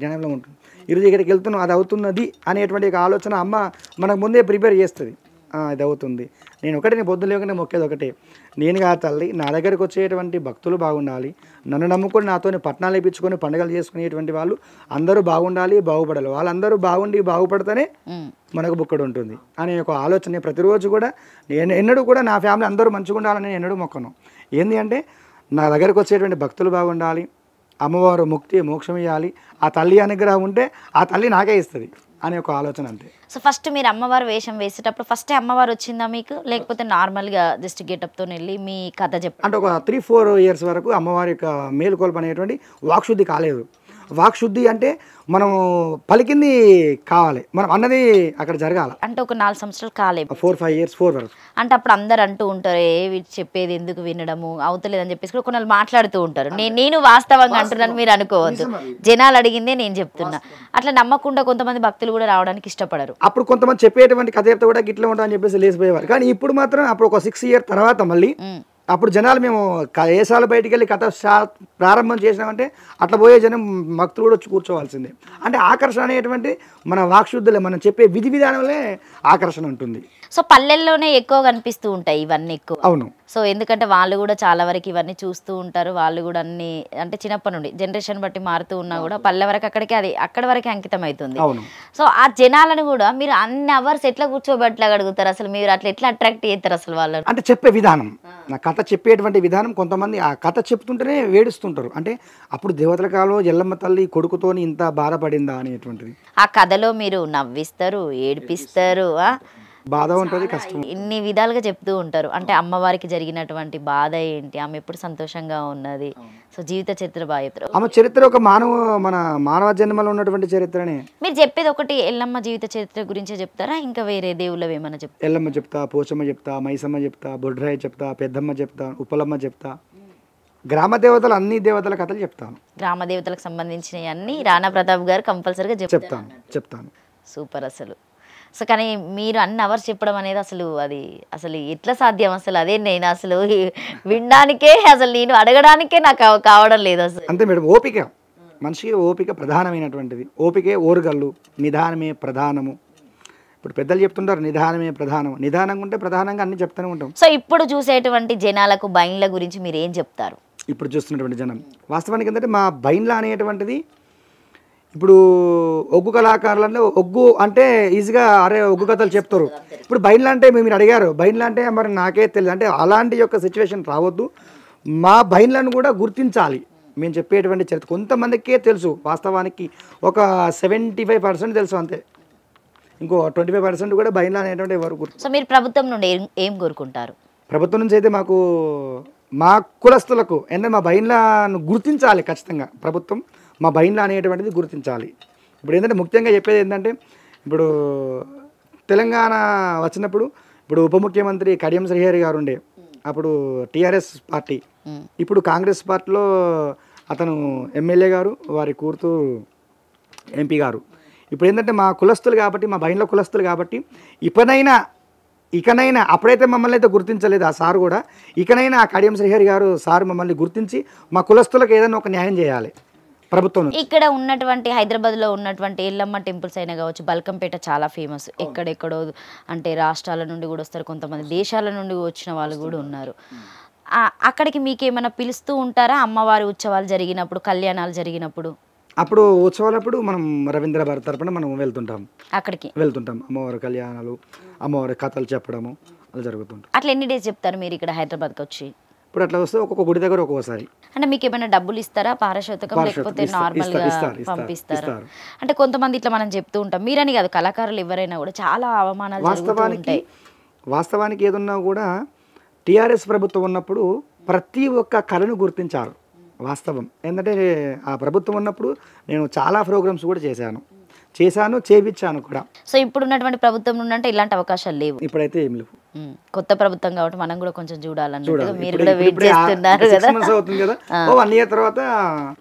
జ్ఞానంలో ఉంటుంది ఇరు దగ్గరికి వెళ్తున్నాం అది అవుతున్నది అనేటువంటి ఒక ఆలోచన అమ్మ మనకు ముందే ప్రిపేర్ చేస్తుంది ఇది అవుతుంది నేను ఒకటి నేను పొద్దున్న లేకుండా మొక్కేది ఒకటే నేను కాదు తల్లి నా దగ్గరకు వచ్చేటువంటి భక్తులు బాగుండాలి నన్ను నమ్ముకొని నాతో పట్టణాలు వేయించుకొని పండుగలు చేసుకునేటువంటి వాళ్ళు అందరూ బాగుండాలి బాగుపడాలి వాళ్ళందరూ బాగుండి బాగుపడితేనే మనకు బుక్కడు ఉంటుంది అనే ఒక ఆలోచన ప్రతిరోజు కూడా నేను ఎన్నడూ కూడా నా ఫ్యామిలీ అందరూ మంచిగా ఉండాలని నేను ఎన్నడూ మొక్కను ఏంటి అంటే నా దగ్గరకు వచ్చేటువంటి భక్తులు బాగుండాలి అమ్మవారు ముక్తి మోక్షం ఇవ్వాలి ఆ తల్లి అనుగ్రహం ఉంటే ఆ తల్లి నాకే ఇస్తుంది అనే ఒక ఆలోచన అంతే సో ఫస్ట్ మీరు అమ్మవారు వేషం వేసేటప్పుడు ఫస్ట్ అమ్మవారు వచ్చిందా మీకు లేకపోతే నార్మల్గా జస్ట్ గెటప్తో వెళ్ళి మీ కథ చెప్పండి అంటే ఒక త్రీ ఫోర్ ఇయర్స్ వరకు అమ్మవారి యొక్క మేలుకొల్పు అనేటువంటి వాక్శుద్ధి కాలేదు వాక్శుద్ధి అంటే మనం పలికింది కావాలి మనం అన్నది అక్కడ జరగాలి అంటే ఒక నాలుగు సంవత్సరాలు కాలేదు ఫోర్ ఫైవ్ ఇయర్స్ ఫోర్ వరకు అంటే అప్పుడు అందరు అంటూ ఉంటారు ఏ చెప్పేది ఎందుకు వినడము అని చెప్పేసి కూడా కొన్ని మాట్లాడుతూ ఉంటారు నేను నేను వాస్తవంగా అంటున్నాను మీరు అనుకోవద్దు జనాలు అడిగిందే నేను చెప్తున్నా అట్లా నమ్మకుండా కొంతమంది భక్తులు కూడా రావడానికి ఇష్టపడరు అప్పుడు కొంతమంది చెప్పేటువంటి కథ కూడా గిట్లా ఉంటామని చెప్పేసి లేసిపోయేవారు కానీ ఇప్పుడు మాత్రం అప్పుడు ఒక సిక్స్ ఇయర్ తర్వాత మళ్ళీ అప్పుడు జనాలు మేము ఏసాల బయటికి వెళ్ళి కథ ప్రారంభం చేసినామంటే అట్లా పోయే జనం భక్తులు కూడా వచ్చి కూర్చోవాల్సిందే అంటే ఆకర్షణ అనేటువంటి మన వాక్శుద్ధులే మనం చెప్పే విధి విధానంలో ఆకర్షణ ఉంటుంది సో పల్లెల్లోనే ఎక్కువ కనిపిస్తూ ఉంటాయి ఇవన్నీ ఎక్కువ అవును సో ఎందుకంటే వాళ్ళు కూడా చాలా వరకు ఇవన్నీ చూస్తూ ఉంటారు వాళ్ళు కూడా అన్ని అంటే చిన్నప్పటి నుండి జనరేషన్ బట్టి మారుతూ ఉన్నా కూడా పల్లె వరకు అక్కడికి అది అక్కడ వరకు అంకితం అవుతుంది సో ఆ జనాలను కూడా మీరు అన్ని అవర్స్ ఎట్లా కూర్చోబెట్లా అడుగుతారు అసలు మీరు అట్లా ఎట్లా అట్రాక్ట్ చేస్తారు అసలు వాళ్ళు అంటే చెప్పే విధానం నా కథ చెప్పేటువంటి విధానం కొంతమంది ఆ కథ చెప్తుంటేనే వేడుస్తుంటారు అంటే అప్పుడు దేవతల కాలంలో ఎల్లమ్మ తల్లి కొడుకుతోని ఇంత బాధపడిందా అనేటువంటిది ఆ కథలో మీరు నవ్విస్తారు ఏడిపిస్తారు బాధ ఉంటుంది కష్టం ఇన్ని విధాలుగా చెప్తూ ఉంటారు అంటే అమ్మవారికి జరిగినటువంటి బాధ ఏంటి ఆమె ఎప్పుడు సంతోషంగా ఉన్నది సో జీవిత చరిత్ర బాగా ఆమె చరిత్ర ఒక మానవ మన మానవ జన్మలో ఉన్నటువంటి చరిత్రని మీరు చెప్పేది ఒకటి ఎల్లమ్మ జీవిత చరిత్ర గురించే చెప్తారా ఇంకా వేరే దేవుళ్ళవి ఏమైనా చెప్తా ఎల్లమ్మ చెప్తా పోచమ్మ చెప్తా మైసమ్మ చెప్తా బొడ్రాయ చెప్తా పెద్దమ్మ చెప్తా ఉపలమ్మ చెప్తా గ్రామ దేవతలు అన్ని దేవతల కథలు చెప్తాను గ్రామ దేవతలకు సంబంధించిన అన్ని రాణా ప్రతాప్ గారు కంపల్సరీగా చెప్తాను చెప్తాను సూపర్ అసలు సో కానీ మీరు అన్ని అవర్స్ చెప్పడం అనేది అసలు అది అసలు ఎట్లా సాధ్యం అసలు అదే నేను అసలు వినడానికే అసలు నేను అడగడానికే నాకు కావడం లేదు అసలు అంతే మేడం ఓపిక మనిషికి ఓపిక ప్రధానమైనటువంటిది ఓపికే ఓరుగల్లు నిదానమే ప్రధానము ఇప్పుడు పెద్దలు చెప్తుంటారు నిదానమే ప్రధానం నిదానంగా ఉంటే ప్రధానంగా అన్ని చెప్తూనే ఉంటాం సో ఇప్పుడు చూసేటువంటి జనాలకు బైన్ల గురించి మీరు ఏం చెప్తారు ఇప్పుడు చూస్తున్నటువంటి జనం వాస్తవానికి ఏంటంటే మా బైన్ల అనేటువంటిది ఇప్పుడు ఒగ్గు కళాకారులలో ఒగ్గు అంటే ఈజీగా అరే ఒగ్గు కథలు చెప్తారు ఇప్పుడు బయలు అంటే మీరు అడిగారు బయలు అంటే మరి నాకే తెలియదు అంటే అలాంటి యొక్క సిచ్యువేషన్ రావద్దు మా బయలను కూడా గుర్తించాలి మేము చెప్పేటువంటి చరిత్ర కొంతమందికే తెలుసు వాస్తవానికి ఒక సెవెంటీ ఫైవ్ పర్సెంట్ తెలుసు అంతే ఇంకో ట్వంటీ ఫైవ్ పర్సెంట్ కూడా బయలు అనేటువంటి వారు సో మీరు ప్రభుత్వం నుండి ఏం కోరుకుంటారు ప్రభుత్వం నుంచి అయితే మాకు మా కులస్తులకు అంటే మా బయలను గుర్తించాలి ఖచ్చితంగా ప్రభుత్వం మా బైన్లా అనేటువంటిది గుర్తించాలి ఇప్పుడు ఏంటంటే ముఖ్యంగా చెప్పేది ఏంటంటే ఇప్పుడు తెలంగాణ వచ్చినప్పుడు ఇప్పుడు ఉప ముఖ్యమంత్రి కడియం శ్రీహరి గారు ఉండే అప్పుడు టీఆర్ఎస్ పార్టీ ఇప్పుడు కాంగ్రెస్ పార్టీలో అతను ఎమ్మెల్యే గారు వారి కూర్తు ఎంపీ గారు ఇప్పుడు ఏంటంటే మా కులస్తులు కాబట్టి మా బయట కులస్తులు కాబట్టి ఇప్పుడైనా ఇకనైనా అప్పుడైతే మమ్మల్ని అయితే గుర్తించలేదు ఆ సార్ కూడా ఇకనైనా ఆ కడియం శ్రీహరి గారు సార్ మమ్మల్ని గుర్తించి మా కులస్తులకు ఏదైనా ఒక న్యాయం చేయాలి ప్రభుత్వం ఇక్కడ ఉన్నటువంటి హైదరాబాద్ లో ఉన్నటువంటి ఎల్లమ్మ టెంపుల్స్ అయినా కావచ్చు బల్కంపేట చాలా ఫేమస్ ఎక్కడెక్కడో అంటే రాష్ట్రాల నుండి కూడా వస్తారు కొంతమంది దేశాల నుండి వచ్చిన వాళ్ళు కూడా ఉన్నారు అక్కడికి మీకు ఏమైనా పిలుస్తూ ఉంటారా అమ్మవారి ఉత్సవాలు జరిగినప్పుడు కళ్యాణాలు జరిగినప్పుడు అప్పుడు ఉత్సవాలప్పుడు మనం రవీంద్ర భారత్ తరపున మనం వెళ్తుంటాం అక్కడికి వెళ్తుంటాం అమ్మవారి కళ్యాణాలు అమ్మవారి కథలు చెప్పడము అలా జరుగుతుంటాం అట్లా ఎన్ని డేస్ చెప్తారు మీరు ఇక్కడ హైదరాబాద్కి వచ్చి ఇప్పుడు అట్లా వస్తే ఒక్కొక్క గుడి దగ్గర ఒక్కోసారి అంటే మీకు ఏమైనా డబ్బులు ఇస్తారా పారశోతకం లేకపోతే నార్మల్ పంపిస్తారు అంటే కొంతమంది ఇట్లా మనం చెప్తూ ఉంటాం మీరని కాదు కళాకారులు ఎవరైనా కూడా చాలా అవమానాలు వాస్తవానికి వాస్తవానికి ఏదున్నా కూడా టీఆర్ఎస్ ప్రభుత్వం ఉన్నప్పుడు ప్రతి ఒక్క కళను గుర్తించారు వాస్తవం ఏంటంటే ఆ ప్రభుత్వం ఉన్నప్పుడు నేను చాలా ప్రోగ్రామ్స్ కూడా చేశాను చేశాను చేపించాను కూడా సో ఇప్పుడు ఉన్నటువంటి ప్రభుత్వం నుండి అంటే ఇలాంటి అవకాశాలు లేవు ఇప్పుడైతే ఏం లేవు కొత్త ప్రభుత్వం కాబట్టి మనం కూడా కొంచెం చూడాలని మీరు కూడా వన్ ఇయర్ తర్వాత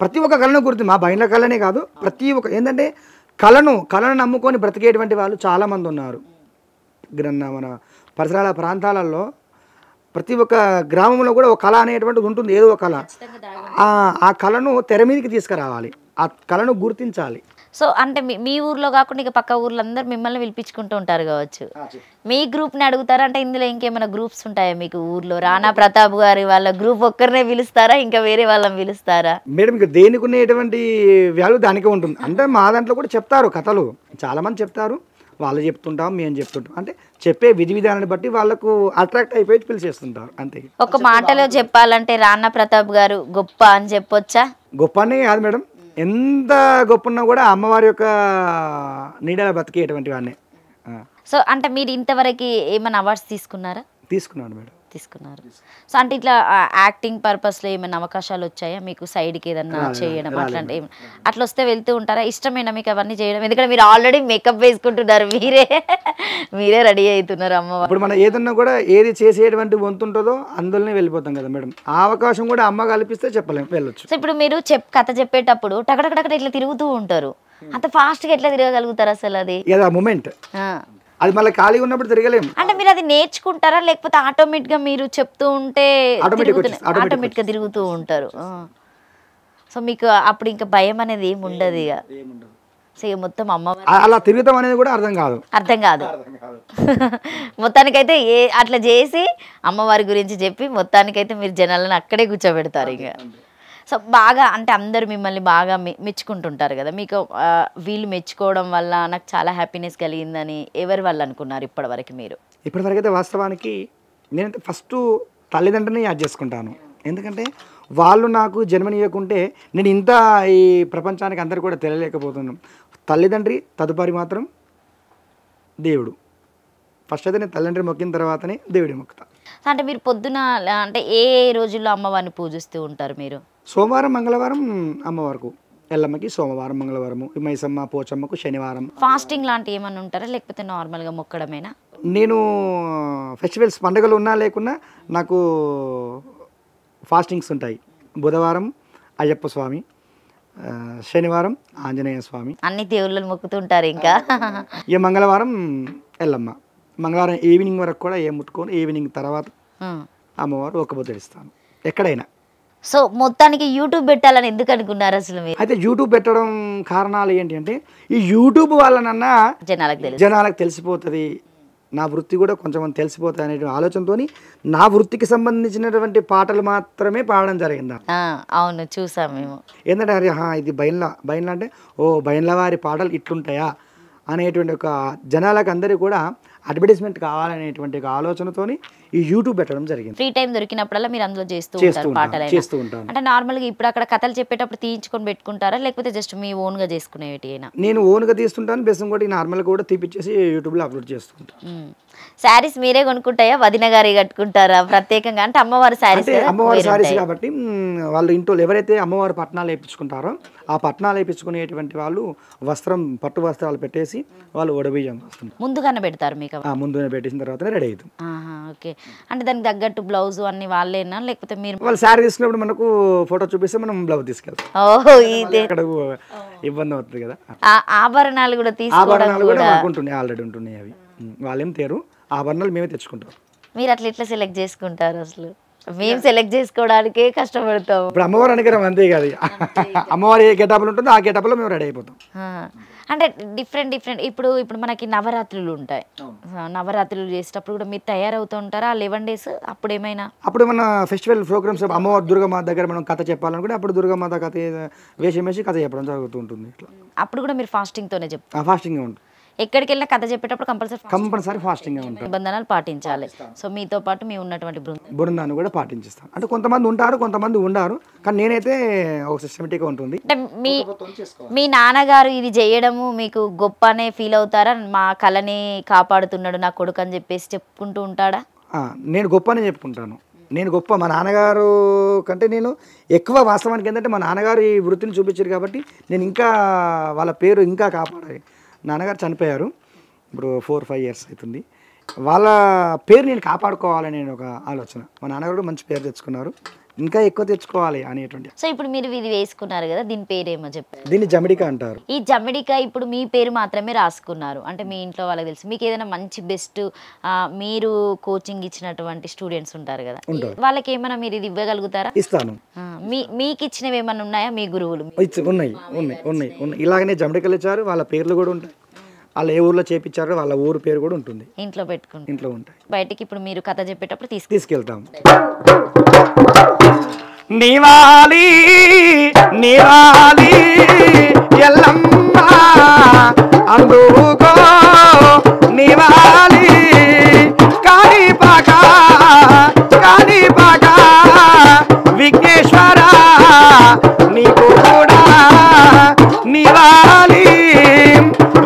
ప్రతి ఒక్క కళను గుర్తు మా బయట కళనే కాదు ప్రతి ఒక్క ఏంటంటే కళను కళను నమ్ముకొని బ్రతికేటువంటి వాళ్ళు చాలామంది ఉన్నారు మన పరిసరాల ప్రాంతాలలో ప్రతి ఒక్క గ్రామంలో కూడా ఒక కళ అనేటువంటిది ఉంటుంది ఏదో ఒక కళ ఆ కళను తెర మీదకి తీసుకురావాలి ఆ కళను గుర్తించాలి సో అంటే మీ ఊర్లో కాకుండా ఇక పక్క ఊర్లో అందరు మిమ్మల్ని పిలిపించుకుంటూ ఉంటారు కావచ్చు మీ గ్రూప్ని అడుగుతారా అంటే ఇందులో ఇంకేమైనా గ్రూప్స్ ఉంటాయా మీకు ఊర్లో రానా ప్రతాప్ గారి వాళ్ళ గ్రూప్ ఒక్కరినే పిలుస్తారా ఇంకా వేరే వాళ్ళని పిలుస్తారా మేడం ఇక దేనికి ఉండేటువంటి దానికే ఉంటుంది అంటే మా దాంట్లో కూడా చెప్తారు కథలు చాలామంది చెప్తారు వాళ్ళు చెప్తుంటాం మేము చెప్తుంటాం అంటే చెప్పే విధి విధానాన్ని బట్టి వాళ్ళకు అట్రాక్ట్ అయిపోయి పిలిచేస్తుంటారు అంతే ఒక మాటలో చెప్పాలంటే రాణా ప్రతాప్ గారు గొప్ప అని చెప్పొచ్చా గొప్పనే కాదు మేడం ఎంత గొప్పన్నా కూడా అమ్మవారి యొక్క నీడల బతికేటువంటి వాడిని సో అంటే మీరు ఇంతవరకు ఏమైనా అవార్డ్స్ తీసుకున్నారా తీసుకున్నాను మేడం తీసుకున్నారు సో అంటే ఇట్లా యాక్టింగ్ పర్పస్లో ఏమైనా అవకాశాలు వచ్చాయా మీకు సైడ్కి ఏదన్నా చేయడం అట్లాంటి అట్లా వస్తే వెళ్తూ ఉంటారా ఇష్టమైన మీకు అవన్నీ చేయడం ఎందుకంటే మీరు ఆల్రెడీ మేకప్ వేసుకుంటున్నారు మీరే మీరే రెడీ అవుతున్నారు అమ్మ ఇప్పుడు మనం ఏదన్నా కూడా ఏది చేసేటువంటి వంతు ఉంటుందో అందులోనే వెళ్ళిపోతాం కదా మేడం ఆ అవకాశం కూడా అమ్మ కల్పిస్తే చెప్పలేము వెళ్ళొచ్చు సో ఇప్పుడు మీరు చెప్ కథ చెప్పేటప్పుడు టకటకటకట ఇట్లా తిరుగుతూ ఉంటారు అంత ఫాస్ట్గా ఎట్లా తిరగగలుగుతారు అసలు అది మూమెంట్ అది మళ్ళీ ఖాళీ ఉన్నప్పుడు తిరగలేము అంటే మీరు అది నేర్చుకుంటారా లేకపోతే ఆటోమేటిక్ గా మీరు చెప్తూ ఉంటే ఆటోమేటిక్ గా తిరుగుతూ ఉంటారు సో మీకు అప్పుడు ఇంకా భయం అనేది ఏమి ఉండదు ఇక సో మొత్తం అమ్మ అలా తిరుగుతాం అనేది కూడా అర్థం కాదు అర్థం కాదు మొత్తానికైతే ఏ అట్లా చేసి అమ్మవారి గురించి చెప్పి మొత్తానికైతే మీరు జనాలను అక్కడే కూర్చోబెడతారు ఇక సో బాగా అంటే అందరు మిమ్మల్ని బాగా మెచ్చుకుంటుంటారు కదా మీకు వీళ్ళు మెచ్చుకోవడం వల్ల నాకు చాలా హ్యాపీనెస్ కలిగిందని ఎవరి వల్ల అనుకున్నారు ఇప్పటివరకు మీరు ఇప్పటివరకు అయితే వాస్తవానికి నేనైతే ఫస్ట్ తల్లిదండ్రులని యాడ్ చేసుకుంటాను ఎందుకంటే వాళ్ళు నాకు జన్మనివ్వకుంటే నేను ఇంత ఈ ప్రపంచానికి అందరు కూడా తెలియలేకపోతున్నాను తల్లిదండ్రి తదుపరి మాత్రం దేవుడు ఫస్ట్ అయితే నేను తల్లిదండ్రి మొక్కిన తర్వాతనే దేవుడి మొక్కుతాను అంటే మీరు పొద్దున అంటే ఏ రోజుల్లో అమ్మవారిని పూజిస్తూ ఉంటారు మీరు సోమవారం మంగళవారం అమ్మవారికి ఎల్లమ్మకి సోమవారం మంగళవారం మైసమ్మ పోచమ్మకు శనివారం ఫాస్టింగ్ లాంటి ఏమన్నా ఉంటారా లేకపోతే నార్మల్గా మొక్కడమేనా నేను ఫెస్టివల్స్ పండుగలు ఉన్నా లేకున్నా నాకు ఫాస్టింగ్స్ ఉంటాయి బుధవారం అయ్యప్ప స్వామి శనివారం ఆంజనేయ స్వామి అన్ని దేవుళ్ళని మొక్కుతుంటారు ఇంకా ఇక మంగళవారం ఎల్లమ్మ మంగళవారం ఈవినింగ్ వరకు కూడా ఏం ముట్టుకోను ఈవినింగ్ తర్వాత అమ్మవారు ఒక్క బుద్ధిస్తాను ఎక్కడైనా సో మొత్తానికి యూట్యూబ్ పెట్టాలని ఎందుకు అనుకున్నారు అసలు అయితే యూట్యూబ్ పెట్టడం కారణాలు ఏంటి అంటే ఈ యూట్యూబ్ వల్లనన్నా జనాలకు తెలుసు జనాలకు తెలిసిపోతుంది నా వృత్తి కూడా కొంచెం తెలిసిపోతాయి అనే ఆలోచనతో నా వృత్తికి సంబంధించినటువంటి పాటలు మాత్రమే పాడడం జరిగింది అవును చూసాం మేము ఏంటంటే అరే ఇది బయన్లా బయన్లా అంటే ఓ బయన్ల వారి పాటలు ఇట్లుంటాయా అనేటువంటి ఒక జనాలకు అందరూ కూడా అడ్వర్టైజ్మెంట్ కావాలనేటువంటి ఆలోచనతోని ఈ యూట్యూబ్ పెట్టడం జరిగింది ఫ్రీ టైం దొరికినప్పుడల్లా మీరు అందులో చేస్తూ చేస్తూ చేస్తూ ఉంటాను అంటే నార్మల్గా ఇప్పుడు అక్కడ కథలు చెప్పేటప్పుడు తీయించుకొని పెట్టుకుంటారా లేకపోతే జస్ట్ మీ ఓన్ గా చేసుకునేవి నేను ఓన్గా తీస్తుంటాను బెస్ట్ కూడా నార్మల్గా కూడా తీపిచ్చేసి యూట్యూబ్ లో అప్లోడ్ చేస్తుంటాను శారీస్ మీరే కొనుక్కుంటాయా వదిన గారి కట్టుకుంటారా ప్రత్యేకంగా అంటే అమ్మవారి శారీస్ అమ్మవారి శారీస్ కాబట్టి వాళ్ళు ఇంట్లో ఎవరైతే అమ్మవారి పట్టణాలు వేయించుకుంటారో ఆ పట్టణాలు వేయించుకునేటువంటి వాళ్ళు వస్త్రం పట్టు వస్త్రాలు పెట్టేసి వాళ్ళు ఒడబియ్యం ముందుగానే పెడతారు మీకు పెట్టుకోవాలి పెట్టిన తర్వాత రెడీ అవుతుంది ఓకే అంటే దానికి తగ్గట్టు బ్లౌజ్ అన్ని వాళ్ళేనా లేకపోతే మీరు వాళ్ళు శారీ తీసుకున్నప్పుడు మనకు ఫోటో చూపిస్తే మనం బ్లౌజ్ తీసుకెళ్తాం ఇబ్బంది అవుతుంది కదా ఆభరణాలు కూడా ఆభరణాలు కూడా ఉంటున్నాయి ఆల్రెడీ ఉంటున్నాయి అవి వాళ్ళేం తేరు ఆభరణాలు మేమే తెచ్చుకుంటాం మీరు అట్లా ఇట్లా సెలెక్ట్ చేసుకుంటారు అసలు మేము సెలెక్ట్ చేసుకోవడానికి కష్టపడతాం ఇప్పుడు అమ్మవారు అనుగ్రహం అంతే కాదు అమ్మవారి ఏ గెటప్లు ఉంటుందో ఆ గెటప్లో మేము రెడీ అయిపోతాం అంటే డిఫరెంట్ డిఫరెంట్ ఇప్పుడు ఇప్పుడు మనకి నవరాత్రులు ఉంటాయి నవరాత్రులు చేసేటప్పుడు కూడా మీరు తయారవుతూ ఉంటారా లెవెన్ డేస్ అప్పుడు ఏమైనా అప్పుడు ఏమైనా ఫెస్టివల్ ప్రోగ్రామ్స్ అమ్మవారి దుర్గమాత దగ్గర మనం కథ చెప్పాలనుకుంటే అప్పుడు దుర్గమాత కథ వేషం వేసి కథ చెప్పడం జరుగుతుంటుంది అప్పుడు కూడా మీరు ఫాస్టింగ్తోనే చెప్తారు ఫాస్టింగ్ ఉంటుంది ఎక్కడికి వెళ్ళిన కథ చెప్పేటప్పుడు కంపల్సరీ కంపల్సరీ ఫాస్టింగ్ నిబంధనలు పాటించాలి సో మీతో పాటు మీ ఉన్నటువంటి బృందాన్ని కూడా పాటించిస్తాను అంటే కొంతమంది ఉంటారు కొంతమంది ఉండరు కానీ నేనైతే ఒక సిస్టమేటిక్ ఉంటుంది అంటే మీ మీ నాన్నగారు ఇది చేయడము మీకు గొప్ప అనే ఫీల్ అవుతారా మా కళని కాపాడుతున్నాడు నా కొడుకు అని చెప్పేసి చెప్పుకుంటూ ఉంటాడా నేను గొప్ప అని చెప్పుకుంటాను నేను గొప్ప మా నాన్నగారు కంటే నేను ఎక్కువ వాస్తవానికి ఏంటంటే మా నాన్నగారు ఈ వృత్తిని చూపించారు కాబట్టి నేను ఇంకా వాళ్ళ పేరు ఇంకా కాపాడాలి నాన్నగారు చనిపోయారు ఇప్పుడు ఫోర్ ఫైవ్ ఇయర్స్ అవుతుంది వాళ్ళ పేరు నేను కాపాడుకోవాలని ఒక ఆలోచన మా నాన్నగారు కూడా మంచి పేరు తెచ్చుకున్నారు ఇంకా ఎక్కువ తెచ్చుకోవాలి అనేటువంటి సో ఇప్పుడు మీరు ఇది వేసుకున్నారు కదా దీని పేరేమో చెప్పారు దీన్ని జమిడిక అంటారు ఈ జమిడిక ఇప్పుడు మీ పేరు మాత్రమే రాసుకున్నారు అంటే మీ ఇంట్లో వాళ్ళకి తెలుసు మీకు ఏదైనా మంచి బెస్ట్ మీరు కోచింగ్ ఇచ్చినటువంటి స్టూడెంట్స్ ఉంటారు కదా వాళ్ళకి ఏమైనా మీరు ఇది ఇవ్వగలుగుతారా ఇస్తాను మీ మీకు ఇచ్చినవి ఏమైనా ఉన్నాయా మీ గురువులు ఉన్నాయి ఉన్నాయి ఉన్నాయి ఉన్నాయి ఇలాగనే జమిడికలు ఇచ్చారు వాళ్ళ పేర్లు కూడా ఉంటాయి వాళ్ళు ఏ ఊర్లో చేపించారో వాళ్ళ ఊరు పేరు కూడా ఉంటుంది ఇంట్లో పెట్టుకుంటాం ఇంట్లో ఉంటాయి బయటికి ఇప్పుడు మీరు కథ చెప్పేటప్పుడు తీసుకు తీసుకెళ్తాం నివాలి నివాలి ఎల్లమ్మ అందుకో నీవాలి కాణిపాక కాణిపాక విఘ్నేశ్వర నీకు కూడా నివాలి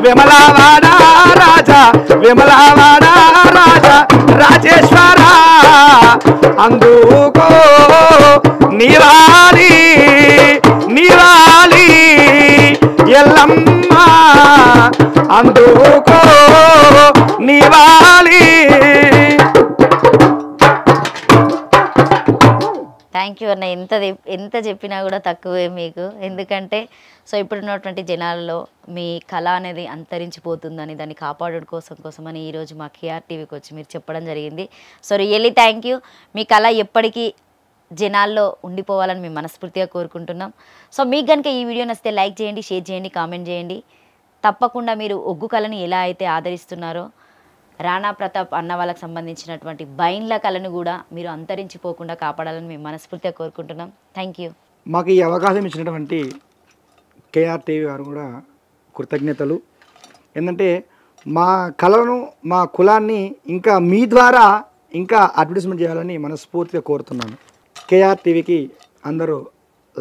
విమలవాడ రాజా విమలవాడ రాజా రాజేశ్వర అందుకో నీరాలి నీరాలి ఎల్లమ్మ అందుకో నీవాలి థ్యాంక్ యూ అన్న ఎంత ఎంత చెప్పినా కూడా తక్కువే మీకు ఎందుకంటే సో ఇప్పుడున్నటువంటి జనాల్లో మీ కళ అనేది అంతరించిపోతుందని దాన్ని కాపాడడం కోసం కోసమని ఈరోజు మా కేఆర్టీవీకి వచ్చి మీరు చెప్పడం జరిగింది సో రియల్లీ థ్యాంక్ యూ మీ కళ ఎప్పటికీ జనాల్లో ఉండిపోవాలని మేము మనస్ఫూర్తిగా కోరుకుంటున్నాం సో మీకు కనుక ఈ వీడియో నచ్చితే లైక్ చేయండి షేర్ చేయండి కామెంట్ చేయండి తప్పకుండా మీరు ఒగ్గు కళని ఎలా అయితే ఆదరిస్తున్నారో రాణా ప్రతాప్ అన్న వాళ్ళకి సంబంధించినటువంటి బైన్ల కళను కూడా మీరు అంతరించిపోకుండా కాపాడాలని మేము మనస్ఫూర్తిగా కోరుకుంటున్నాం థ్యాంక్ యూ మాకు ఈ అవకాశం ఇచ్చినటువంటి కేఆర్టీవీ వారు కూడా కృతజ్ఞతలు ఏంటంటే మా కళను మా కులాన్ని ఇంకా మీ ద్వారా ఇంకా అడ్వర్టైజ్మెంట్ చేయాలని మనస్ఫూర్తిగా కోరుతున్నాను కేఆర్ టీవీకి అందరూ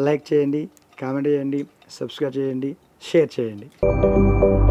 లైక్ చేయండి కామెంట్ చేయండి సబ్స్క్రైబ్ చేయండి షేర్ చేయండి